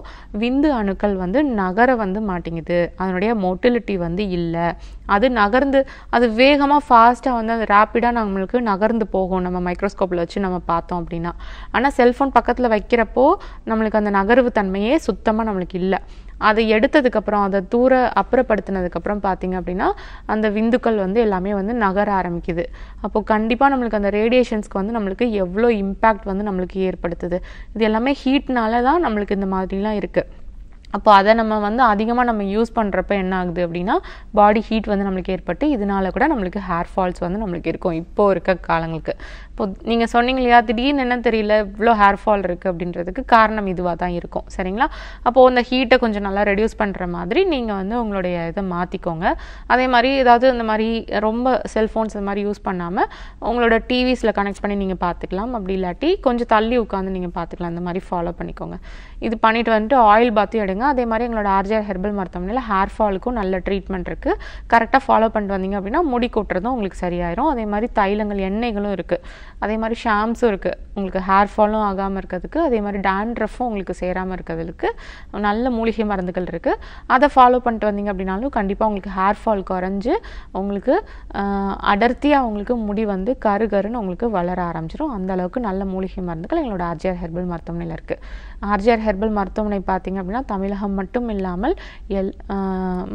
விந்து அணுக்கள் வந்து நகர வந்து மாட்டேங்குது அதனுடைய மொட்டிலிட்டி வந்து இல்லை அது நகர்ந்து அது வேகமாக ஃபாஸ்ட்டாக வந்து அது ரேப்பிடாக நம்மளுக்கு நகர்ந்து போகும் நம்ம மைக்ரோஸ்கோப்பில் வச்சு நம்ம பார்த்தோம் அப்படின்னா ஆனால் செல்ஃபோன் பக்கத்தில் வைக்கிறப்போ நம்மளுக்கு அந்த நகர்வு தன்மையே சுத்தமாக நம்மளுக்கு இல்லை அதை எடுத்ததுக்கப்புறம் அதை தூர அப்புறப்படுத்தினதுக்கப்புறம் பார்த்திங்க அப்படின்னா அந்த விந்துக்கள் வந்து எல்லாமே வந்து நகர ஆரம்பிக்குது அப்போது கண்டிப்பாக நம்மளுக்கு அந்த ரேடியேஷன்ஸ்க்கு வந்து நம்மளுக்கு எவ்வளோ இம்பேக்ட் வந்து நம்மளுக்கு ஏற்படுத்துது இது எல்லாமே ஹீட்னால தான் நம்மளுக்கு இந்த மாதிரிலாம் இருக்குது அப்போ அதை நம்ம வந்து அதிகமாக நம்ம யூஸ் பண்ணுறப்ப என்ன ஆகுது அப்படின்னா பாடி ஹீட் வந்து நம்மளுக்கு ஏற்பட்டு இதனால கூட நம்மளுக்கு ஹேர் ஃபால்ஸ் வந்து நம்மளுக்கு இருக்கும் இப்போது இருக்க காலங்களுக்கு இப்போ நீங்கள் சொன்னீங்க இல்லையா திடீர்னு என்ன தெரியல இவ்வளோ ஹேர் ஃபால் இருக்குது அப்படின்றதுக்கு காரணம் இதுவாக தான் இருக்கும் சரிங்களா அப்போது அந்த ஹீட்டை கொஞ்சம் நல்லா ரெடியூஸ் பண்ணுற மாதிரி நீங்கள் வந்து உங்களுடைய இதை மாற்றிக்கோங்க அதே மாதிரி ஏதாவது இந்த மாதிரி ரொம்ப செல்ஃபோன்ஸ் இந்த மாதிரி யூஸ் பண்ணாமல் உங்களோட டிவிஸில் கனெக்ட் பண்ணி நீங்கள் பார்த்துக்கலாம் அப்படி இல்லாட்டி கொஞ்சம் தள்ளி உட்காந்து நீங்கள் பார்த்துக்கலாம் அந்த மாதிரி ஃபாலோ பண்ணிக்கோங்க இது பண்ணிட்டு வந்துட்டு ஆயில் பாத்தையும் எடுங்க அதே மாதிரி எங்களோட ஆர்ஜிஆர் ஹெர்பல் மருத்துவமனையில் ஹேர் ஃபாலுக்கும் நல்ல ட்ரீட்மெண்ட் இருக்குது கரெக்டாக ஃபாலோ பண்ணிட்டு வந்தீங்க அப்படின்னா முடி கொட்டுறதும் உங்களுக்கு சரியாயிரும் அதே மாதிரி தைலங்கள் எண்ணெய்களும் இருக்குது அதே மாதிரி ஷாம்ஸும் இருக்குது உங்களுக்கு ஹேர் ஃபாலும் ஆகாமல் இருக்கிறதுக்கு அதே மாதிரி டேண்ட்ரஃபும் உங்களுக்கு சேராமல் இருக்கிறதுக்கு நல்ல மூலிகை மருந்துகள் இருக்குது அதை ஃபாலோ பண்ணிட்டு வந்தீங்க அப்படின்னாலும் கண்டிப்பாக உங்களுக்கு ஹேர் ஃபால் குறைஞ்சி உங்களுக்கு அடர்த்தியாக உங்களுக்கு முடி வந்து கரு கருன்னு உங்களுக்கு வளர ஆரம்பிச்சிடும் அந்த அளவுக்கு நல்ல மூலிகை மருந்துகள் எங்களோட ஆர்ஜிஆர் ஹெர்பல் மருத்துவமனையில் இருக்குது ஆர்ஜிஆர் ஹெர்பல் மருத்துவமனை பார்த்திங்க அப்படின்னா தமிழகம் மட்டும் இல்லாமல் எல்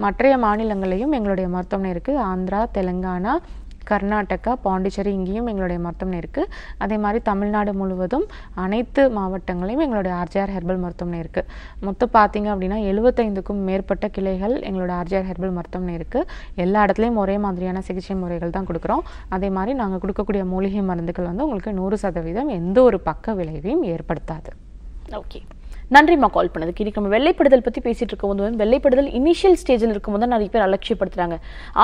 மற்றைய மாநிலங்களையும் எங்களுடைய மருத்துவமனை இருக்குது ஆந்திரா தெலுங்கானா கர்நாடகா பாண்டிச்சேரி இங்கேயும் எங்களுடைய மருத்துவமனை இருக்குது அதே மாதிரி தமிழ்நாடு முழுவதும் அனைத்து மாவட்டங்களையும் எங்களுடைய ஆர்ஜிஆர் ஹெர்பல் மருத்துவமனை இருக்குது மொத்தம் பார்த்தீங்க அப்படின்னா எழுபத்தைந்துக்கும் மேற்பட்ட கிளைகள் எங்களோட ஆர்ஜிஆர் ஹெர்பல் மருத்துவமனை இருக்குது எல்லா இடத்துலையும் ஒரே மாதிரியான சிகிச்சை முறைகள் தான் கொடுக்குறோம் அதே மாதிரி நாங்கள் கொடுக்கக்கூடிய மூலிகை மருந்துகள் வந்து உங்களுக்கு நூறு சதவீதம் எந்த ஒரு பக்க விளைவையும் ஏற்படுத்தாது ஓகே நன்றிமா கால் பண்ணதுக்கு இன்றைக்கி நம்ம வெள்ளைப்படுதல் பற்றி பேசிகிட்டு இருக்கும் வந்து வெள்ளைப்படுதல் இனிஷியல் ஸ்டேஜில் இருக்கும்போது நிறைய பேர் அலட்சியப்படுத்துகிறாங்க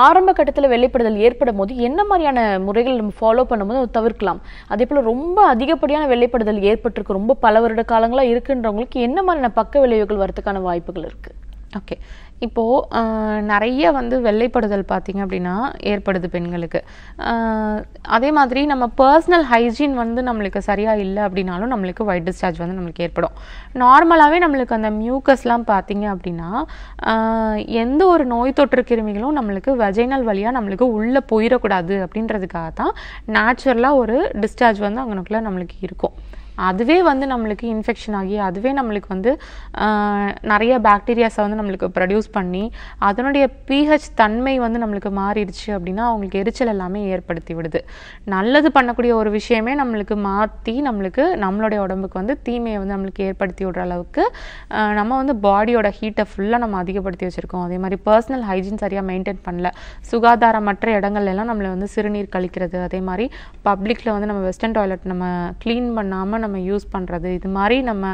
ஆரம்ப கட்டத்தில் வெள்ளைப்படுதல் ஏற்படும் போது என்ன மாதிரியான முறைகள் நம்ம ஃபாலோ பண்ணும்போது அதை தவிர்க்கலாம் அதே போல் ரொம்ப அதிகப்படியான வெள்ளைப்படுதல் ஏற்பட்டிருக்கு ரொம்ப பல வருட காலங்களாக இருக்குன்றவங்களுக்கு என்ன மாதிரியான பக்க விளைவுகள் வரதுக்கான வாய்ப்புகள் இருக்குது ஓகே இப்போது நிறைய வந்து வெள்ளைப்படுதல் பார்த்திங்க அப்படின்னா ஏற்படுது பெண்களுக்கு அதே மாதிரி நம்ம பர்சனல் ஹைஜீன் வந்து நம்மளுக்கு சரியாக இல்லை அப்படின்னாலும் நம்மளுக்கு ஒயிட் டிஸ்சார்ஜ் வந்து நம்மளுக்கு ஏற்படும் நார்மலாகவே நம்மளுக்கு அந்த மியூக்கஸ்லாம் பார்த்திங்க அப்படின்னா எந்த ஒரு நோய் தொற்று கிருமிகளும் நம்மளுக்கு வெஜைனல் வழியாக நம்மளுக்கு உள்ளே போயிடக்கூடாது அப்படின்றதுக்காக தான் நேச்சுரலாக ஒரு டிஸ்சார்ஜ் வந்து அங்கனுக்குள்ளே நம்மளுக்கு இருக்கும் அதுவே வந்து நம்மளுக்கு இன்ஃபெக்ஷன் ஆகி அதுவே நம்மளுக்கு வந்து நிறைய பேக்டீரியாஸை வந்து நம்மளுக்கு ப்ரொடியூஸ் பண்ணி அதனுடைய பிஹெச் தன்மை வந்து நம்மளுக்கு மாறிடுச்சு அப்படின்னா அவங்களுக்கு எரிச்சல் எல்லாமே ஏற்படுத்தி விடுது நல்லது பண்ணக்கூடிய ஒரு விஷயமே நம்மளுக்கு மாற்றி நம்மளுக்கு நம்மளுடைய உடம்புக்கு வந்து தீமையை வந்து நம்மளுக்கு ஏற்படுத்தி விடுற அளவுக்கு நம்ம வந்து பாடியோட ஹீட்டை ஃபுல்லாக நம்ம அதிகப்படுத்தி வச்சுருக்கோம் அதே மாதிரி பர்சனல் ஹைஜீன் சரியாக மெயின்டைன் பண்ணல சுகாதாரமற்ற இடங்கள்லாம் நம்மளை வந்து சிறுநீர் கழிக்கிறது அதே மாதிரி பப்ளிக்கில் வந்து நம்ம வெஸ்டர்ன் டாய்லெட் நம்ம க்ளீன் பண்ணாமல் நம்ம நம்ம யூஸ் பண்ணுறது இது மாதிரி நம்ம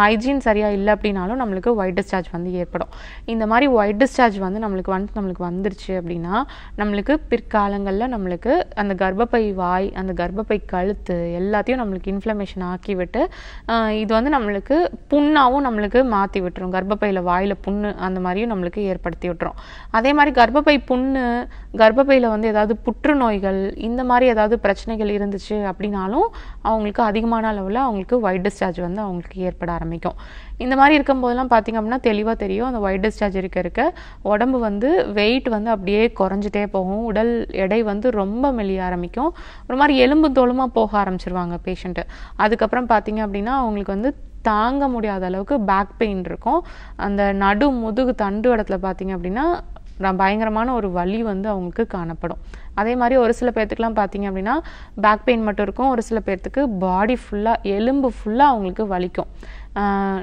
ஹைஜீன் சரியாக இல்லை அப்படின்னாலும் நம்மளுக்கு ஒயிட் டிஸ்சார்ஜ் வந்து ஏற்படும் இந்த மாதிரி ஒயிட் டிஸ்சார்ஜ் வந்து நம்மளுக்கு வந்து நம்மளுக்கு வந்துருச்சு அப்படின்னா நம்மளுக்கு பிற்காலங்களில் நம்மளுக்கு அந்த கர்ப்பப்பை வாய் அந்த கர்ப்பப்பை கழுத்து எல்லாத்தையும் நம்மளுக்கு இன்ஃப்ளமேஷன் ஆக்கி விட்டு இது வந்து நம்மளுக்கு புண்ணாகவும் நம்மளுக்கு மாற்றி விட்டுரும் கர்ப்பப்பையில் வாயில் புண்ணு அந்த மாதிரியும் நம்மளுக்கு ஏற்படுத்தி விட்டுரும் அதே மாதிரி கர்ப்பப்பை புண்ணு கர்ப்பப்பையில் வந்து ஏதாவது புற்றுநோய்கள் இந்த மாதிரி ஏதாவது பிரச்சனைகள் இருந்துச்சு அப்படின்னாலும் அவங்களுக்கு அதிகமான அளவில் டைமில் அவங்களுக்கு ஒயிட் டிஸ்சார்ஜ் வந்து அவங்களுக்கு ஏற்பட ஆரம்பிக்கும் இந்த மாதிரி இருக்கும்போதெல்லாம் பார்த்திங்க அப்படின்னா தெளிவாக தெரியும் அந்த ஒயிட் டிஸ்சார்ஜ் இருக்க இருக்க உடம்பு வந்து வெயிட் வந்து அப்படியே குறைஞ்சிட்டே போகும் உடல் எடை வந்து ரொம்ப மெலிய ஆரம்பிக்கும் ஒரு மாதிரி எலும்பு தோலுமாக போக ஆரம்பிச்சிருவாங்க பேஷண்ட்டு அதுக்கப்புறம் பார்த்திங்க அப்படின்னா அவங்களுக்கு வந்து தாங்க முடியாத அளவுக்கு பேக் பெயின் இருக்கும் அந்த நடு முதுகு தண்டு இடத்துல பார்த்திங்க அப்படின்னா பயங்கரமான ஒரு வலி வந்து அவங்களுக்கு காணப்படும் அதே மாதிரி ஒரு சில பேர்த்துக்கெலாம் பார்த்தீங்க அப்படின்னா பேக் பெயின் மட்டும் இருக்கும் ஒரு சில பேர்த்துக்கு பாடி ஃபுல்லாக எலும்பு ஃபுல்லாக அவங்களுக்கு வலிக்கும்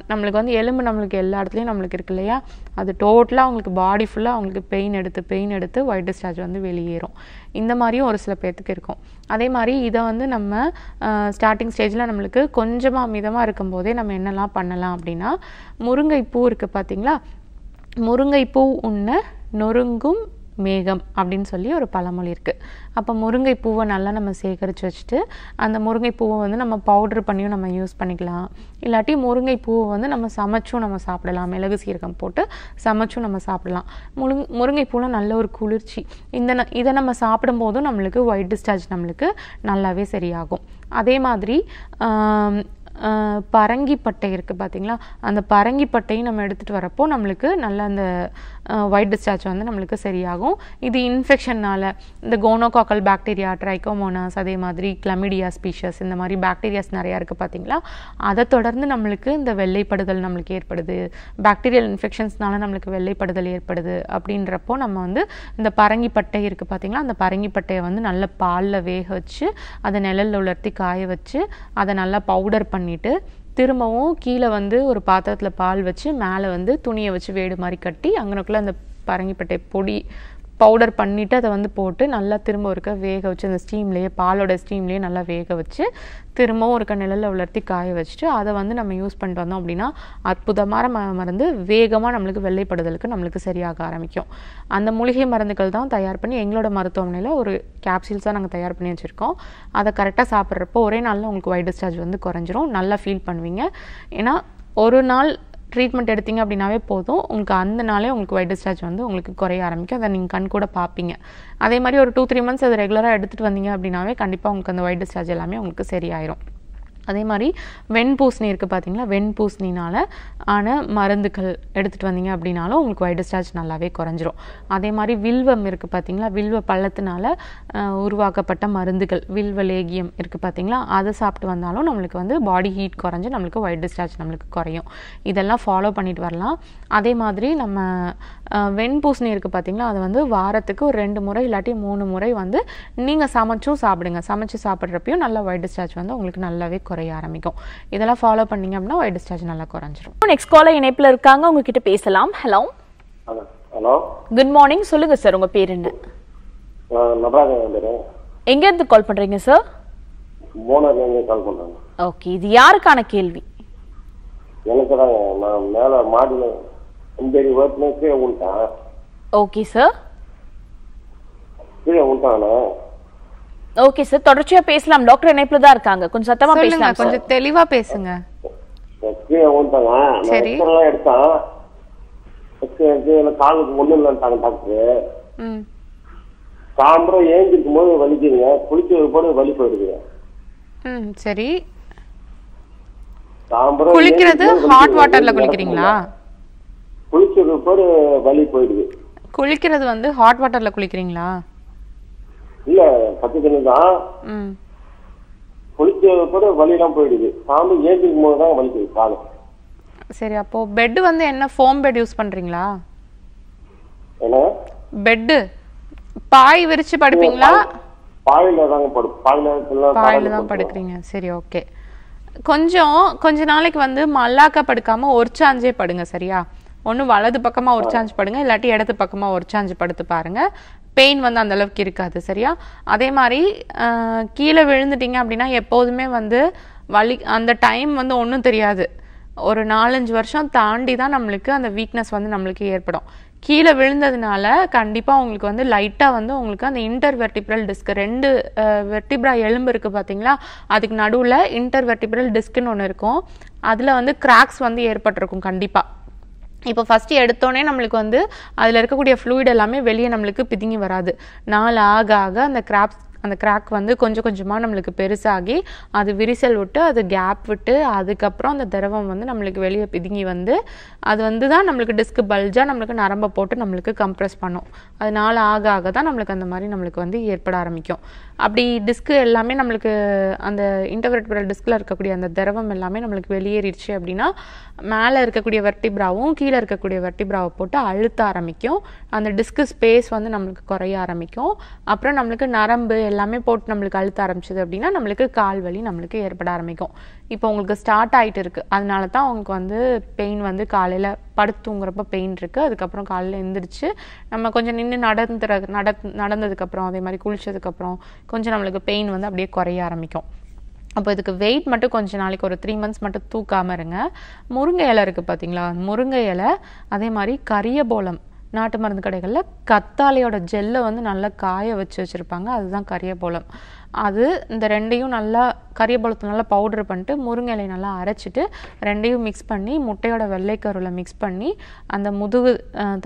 நம்மளுக்கு வந்து எலும்பு நம்மளுக்கு எல்லா இடத்துலையும் நம்மளுக்கு இருக்கு இல்லையா அது டோட்டலாக அவங்களுக்கு பாடி ஃபுல்லாக அவங்களுக்கு பெயின் எடுத்து பெயின் எடுத்து ஒயிட் டிஸ்சார்ஜ் வந்து வெளியேறும் இந்த மாதிரியும் ஒரு சில பேர்த்துக்கு இருக்கும் அதே மாதிரி இதை வந்து நம்ம ஸ்டார்டிங் ஸ்டேஜில் நம்மளுக்கு கொஞ்சமாக மிதமாக இருக்கும்போதே நம்ம என்னெல்லாம் பண்ணலாம் அப்படின்னா முருங்கை பூ இருக்குது பார்த்தீங்களா பூ ஒன்று நொறுங்கும் மேகம் அப்படின்னு சொல்லி ஒரு பழமொழி இருக்குது அப்போ முருங்கை பூவை நல்லா நம்ம சேகரித்து வச்சுட்டு அந்த முருங்கை பூவை வந்து நம்ம பவுட்ரு பண்ணியும் நம்ம யூஸ் பண்ணிக்கலாம் இல்லாட்டி முருங்கை பூவை வந்து நம்ம சமைச்சும் நம்ம சாப்பிடலாம் மிளகு சீரகம் போட்டு சமைச்சும் நம்ம சாப்பிடலாம் முருங் முருங்கை பூலாம் நல்ல ஒரு குளிர்ச்சி இந்த ந இதை நம்ம சாப்பிடும்போதும் நம்மளுக்கு ஒயிட் டிஸ்சார்ஜ் நம்மளுக்கு நல்லாவே சரியாகும் அதே மாதிரி பரங்கிப்பட்டை இருக்குது பார்த்தீங்களா அந்த பரங்கிப்பட்டையும் நம்ம எடுத்துகிட்டு வரப்போ நம்மளுக்கு நல்ல அந்த ஒயிட் டிஸ்சார்ஜ் வந்து நம்மளுக்கு சரியாகும் இது இன்ஃபெக்ஷன்னால் இந்த கோனோகாக்கல் பாக்டீரியா ட்ரைகோமோனாஸ் அதே மாதிரி கிளமிடியா ஸ்பீஷஸ் இந்த மாதிரி பாக்டீரியாஸ் நிறையா இருக்குது பார்த்திங்களா அதை தொடர்ந்து நம்மளுக்கு இந்த வெள்ளைப்படுதல் நம்மளுக்கு ஏற்படுது பாக்டீரியல் இன்ஃபெக்ஷன்ஸ்னால நம்மளுக்கு வெள்ளைப்படுதல் ஏற்படுது அப்படின்றப்போ நம்ம வந்து இந்த பரங்கிப்பட்டை இருக்குது பார்த்தீங்களா அந்த பரங்கிப்பட்டையை வந்து நல்ல பாலில் வேக வச்சு அதை நிழலில் உலர்த்தி காய வச்சு அதை நல்லா பவுடர் பண்ணி பண்ணிவிட்டு திரும்பவும் கீழே வந்து ஒரு பாத்திரத்தில் பால் வச்சு மேலே வந்து துணியை வச்சு வேடு மாதிரி கட்டி அங்கனக்குள்ளே அந்த பரங்கிப்பட்டை பொடி பவுடர் பண்ணிவிட்டு அதை வந்து போட்டு நல்லா திரும்ப ஒருக்க வேக வச்சு அந்த ஸ்டீம்லேயே பாலோட ஸ்டீம்லேயே நல்லா வேக வச்சு திரும்பவும் ஒருக்க நிழலில் உலர்த்தி காய வச்சுட்டு அதை வந்து நம்ம யூஸ் பண்ணிட்டு வந்தோம் அப்படின்னா அற்புதமான ம மருந்து வேகமாக நம்மளுக்கு வெள்ளைப்படுதலுக்கு நம்மளுக்கு சரியாக ஆரம்பிக்கும் அந்த மூலிகை மருந்துகள் தான் தயார் பண்ணி எங்களோட மருத்துவமனையில் ஒரு கேப்சூல்ஸாக நாங்கள் தயார் பண்ணி வச்சுருக்கோம் அதை கரெக்டாக சாப்பிட்றப்போ ஒரே நாளில் உங்களுக்கு ஒயிட் டிஸ்சார்ஜ் வந்து குறைஞ்சிரும் நல்லா ஃபீல் பண்ணுவீங்க ஏன்னா ஒரு நாள் ட்ரீட்மெண்ட் எடுத்தீங்க அப்படின்னாவே போதும் உங்களுக்கு அந்த நாளே உங்களுக்கு ஒயிட் டிஸ்சார்ஜ் வந்து உங்களுக்கு குறைய ஆரம்பிக்கும் அதை நீங்கள் கண் கூட பார்ப்பீங்க அதே மாதிரி ஒரு டூ த்ரீ மந்த்ஸ் அது ரெகுலராக எடுத்துகிட்டு வந்தீங்க அப்படின்னாவே கண்டிப்பாக உங்களுக்கு அந்த ஒயிட் டிஸ்சார்ஜ் எல்லாமே உங்களுக்கு சரியாயிரும் அதே மாதிரி வெண்பூசணி இருக்குது பார்த்தீங்களா வெண்பூசணினால் ஆன மருந்துகள் எடுத்துகிட்டு வந்தீங்க அப்படின்னாலும் உங்களுக்கு ஒயிட் டிஸ்டார்ஜ் நல்லாவே குறைஞ்சிரும் அதே மாதிரி வில்வம் இருக்குது பார்த்தீங்களா வில்வ பள்ளத்தினால உருவாக்கப்பட்ட மருந்துகள் வில்வ லேகியம் இருக்குது பார்த்தீங்களா அதை சாப்பிட்டு வந்தாலும் நம்மளுக்கு வந்து பாடி ஹீட் குறைஞ்சி நம்மளுக்கு ஒயிட் டிஸ்டார்ஜ் நம்மளுக்கு குறையும் இதெல்லாம் ஃபாலோ பண்ணிட்டு வரலாம் அதே மாதிரி நம்ம வெண்பூசணி இருக்குது பார்த்தீங்களா அது வந்து வாரத்துக்கு ஒரு ரெண்டு முறை இல்லாட்டி மூணு முறை வந்து நீங்கள் சமைச்சும் சாப்பிடுங்க சமைச்சு சாப்பிட்றப்பையும் நல்லா ஒயிட் டிஸ்டார்ஜ் வந்து உங்களுக்கு நல்லாவே குறையும் குறைய ஆரம்பிக்கும் இதெல்லாம் ஃபாலோ பண்ணீங்க அப்படின்னா ஒயிட் டிஸ்சார்ஜ் நல்லா குறைஞ்சிரும் நெக்ஸ்ட் காலர் இணைப்பில் இருக்காங்க உங்ககிட்ட பேசலாம் ஹலோ ஹலோ குட் மார்னிங் சொல்லுங்க சார் உங்க பேர் என்ன எங்க இருந்து கால் பண்றீங்க சார் ஓகே இது யாருக்கான கேள்வி எனக்கு நான் மேல மாடியில அஞ்சடி ஓட்டுனே கீழே ஓகே சார் கீழே விழுந்தானே ஓகே சார் தொடர்ச்சியா பேசலாம் டாக்டர் இணைப்புல தான் இருக்காங்க கொஞ்சம் சத்தமா பேசலாம் கொஞ்சம் தெளிவா பேசுங்க சரி வலிக்குதுங்க குளிக்க வலி சரி குளிக்கிறது ஹாட் வாட்டர்ல குளிக்கிறீங்களா வலி போயிடுது குளிக்கிறது வந்து ஹாட் வாட்டர்ல குளிக்கிறீங்களா இல்ல பச்சை தான் குளிக்க கூட வலியெல்லாம் போயிடுது சாமி ஏந்திக்கும் போது வலிக்குது காலு சரி அப்போ பெட் வந்து என்ன ஃபோம் பெட் யூஸ் பண்றீங்களா என்ன பெட் பாய் விரிச்சு படுப்பீங்களா பாயில தாங்க படு பாயில பாயில தான் படுக்கிறீங்க சரி ஓகே கொஞ்சம் கொஞ்ச நாளைக்கு வந்து மல்லாக்க படுக்காம ஒரு சாஞ்சே படுங்க சரியா ஒன்று வலது பக்கமாக ஒரு சாஞ்சு படுங்க இல்லாட்டி இடது பக்கமாக ஒரு சாஞ்சு படுத்து பாருங்க பெயின் வந்து அந்த அளவுக்கு இருக்காது சரியா அதே மாதிரி கீழே விழுந்துட்டீங்க அப்படின்னா எப்போதுமே வந்து வலி அந்த டைம் வந்து ஒன்றும் தெரியாது ஒரு நாலஞ்சு வருஷம் தாண்டி தான் நம்மளுக்கு அந்த வீக்னஸ் வந்து நம்மளுக்கு ஏற்படும் கீழே விழுந்ததுனால கண்டிப்பாக உங்களுக்கு வந்து லைட்டாக வந்து உங்களுக்கு அந்த இன்டர் வெர்டிப்ரல் டிஸ்க் ரெண்டு வெர்டிப்ரா எலும்பு இருக்குது பார்த்தீங்களா அதுக்கு நடுவில் இன்டர் வெர்டிப்ரல் டிஸ்க்குன்னு ஒன்று இருக்கும் அதில் வந்து கிராக்ஸ் வந்து ஏற்பட்டிருக்கும் கண்டிப்பாக இப்போ ஃபஸ்ட்டு எடுத்தோடனே நம்மளுக்கு வந்து அதில் இருக்கக்கூடிய ஃப்ளூயிட் எல்லாமே வெளியே நம்மளுக்கு பிதுங்கி வராது நாள் ஆக ஆக அந்த கிராப்ஸ் அந்த கிராக் வந்து கொஞ்சம் கொஞ்சமாக நம்மளுக்கு பெருசாகி அது விரிசல் விட்டு அது கேப் விட்டு அதுக்கப்புறம் அந்த திரவம் வந்து நம்மளுக்கு வெளியே பிதுங்கி வந்து அது வந்து தான் நம்மளுக்கு டிஸ்க் பல்ஜாக நம்மளுக்கு நரம்பை போட்டு நம்மளுக்கு கம்ப்ரெஸ் பண்ணும் அது நாள் ஆக ஆக தான் நம்மளுக்கு அந்த மாதிரி நம்மளுக்கு வந்து ஏற்பட ஆரம்பிக்கும் அப்படி டிஸ்க்கு எல்லாமே நம்மளுக்கு அந்த இன்டர்வெர்டிபிரல் டிஸ்கில் இருக்கக்கூடிய அந்த திரவம் எல்லாமே நம்மளுக்கு வெளியேறிடுச்சு அப்படின்னா மேலே இருக்கக்கூடிய பிராவும் கீழே இருக்கக்கூடிய பிராவை போட்டு அழுத்த ஆரம்பிக்கும் அந்த டிஸ்க்கு ஸ்பேஸ் வந்து நம்மளுக்கு குறைய ஆரம்பிக்கும் அப்புறம் நம்மளுக்கு நரம்பு எல்லாமே போட்டு நம்மளுக்கு அழுத்த ஆரம்பிச்சது அப்படின்னா நம்மளுக்கு கால் வலி நம்மளுக்கு ஏற்பட ஆரம்பிக்கும் இப்போ உங்களுக்கு ஸ்டார்ட் ஆகிட்டு இருக்குது அதனால தான் அவங்களுக்கு வந்து பெயின் வந்து காலையில் படுத்துங்கிறப்ப பெயின் இருக்குது அதுக்கப்புறம் காலையில் எழுந்திரிச்சு நம்ம கொஞ்சம் நின்று நடந்துற நட நடந்ததுக்கப்புறம் அதே மாதிரி குளித்ததுக்கப்புறம் கொஞ்சம் நம்மளுக்கு பெயின் வந்து அப்படியே குறைய ஆரம்பிக்கும் அப்போ இதுக்கு வெயிட் மட்டும் கொஞ்சம் நாளைக்கு ஒரு த்ரீ மந்த்ஸ் மட்டும் தூக்காமல் இருங்க முருங்கை இலை இருக்குது பார்த்தீங்களா முருங்கை இலை அதே மாதிரி கரியபோலம் நாட்டு மருந்து கடைகளில் கத்தாழையோட ஜெல்லை வந்து நல்லா காய வச்சு வச்சுருப்பாங்க அதுதான் கரியபோலம் அது இந்த ரெண்டையும் நல்லா கரியபோலத்தை நல்லா பவுட்ரு பண்ணிட்டு முருங்கை இலையை நல்லா அரைச்சிட்டு ரெண்டையும் மிக்ஸ் பண்ணி முட்டையோட வெள்ளைக்கருவில் மிக்ஸ் பண்ணி அந்த முதுகு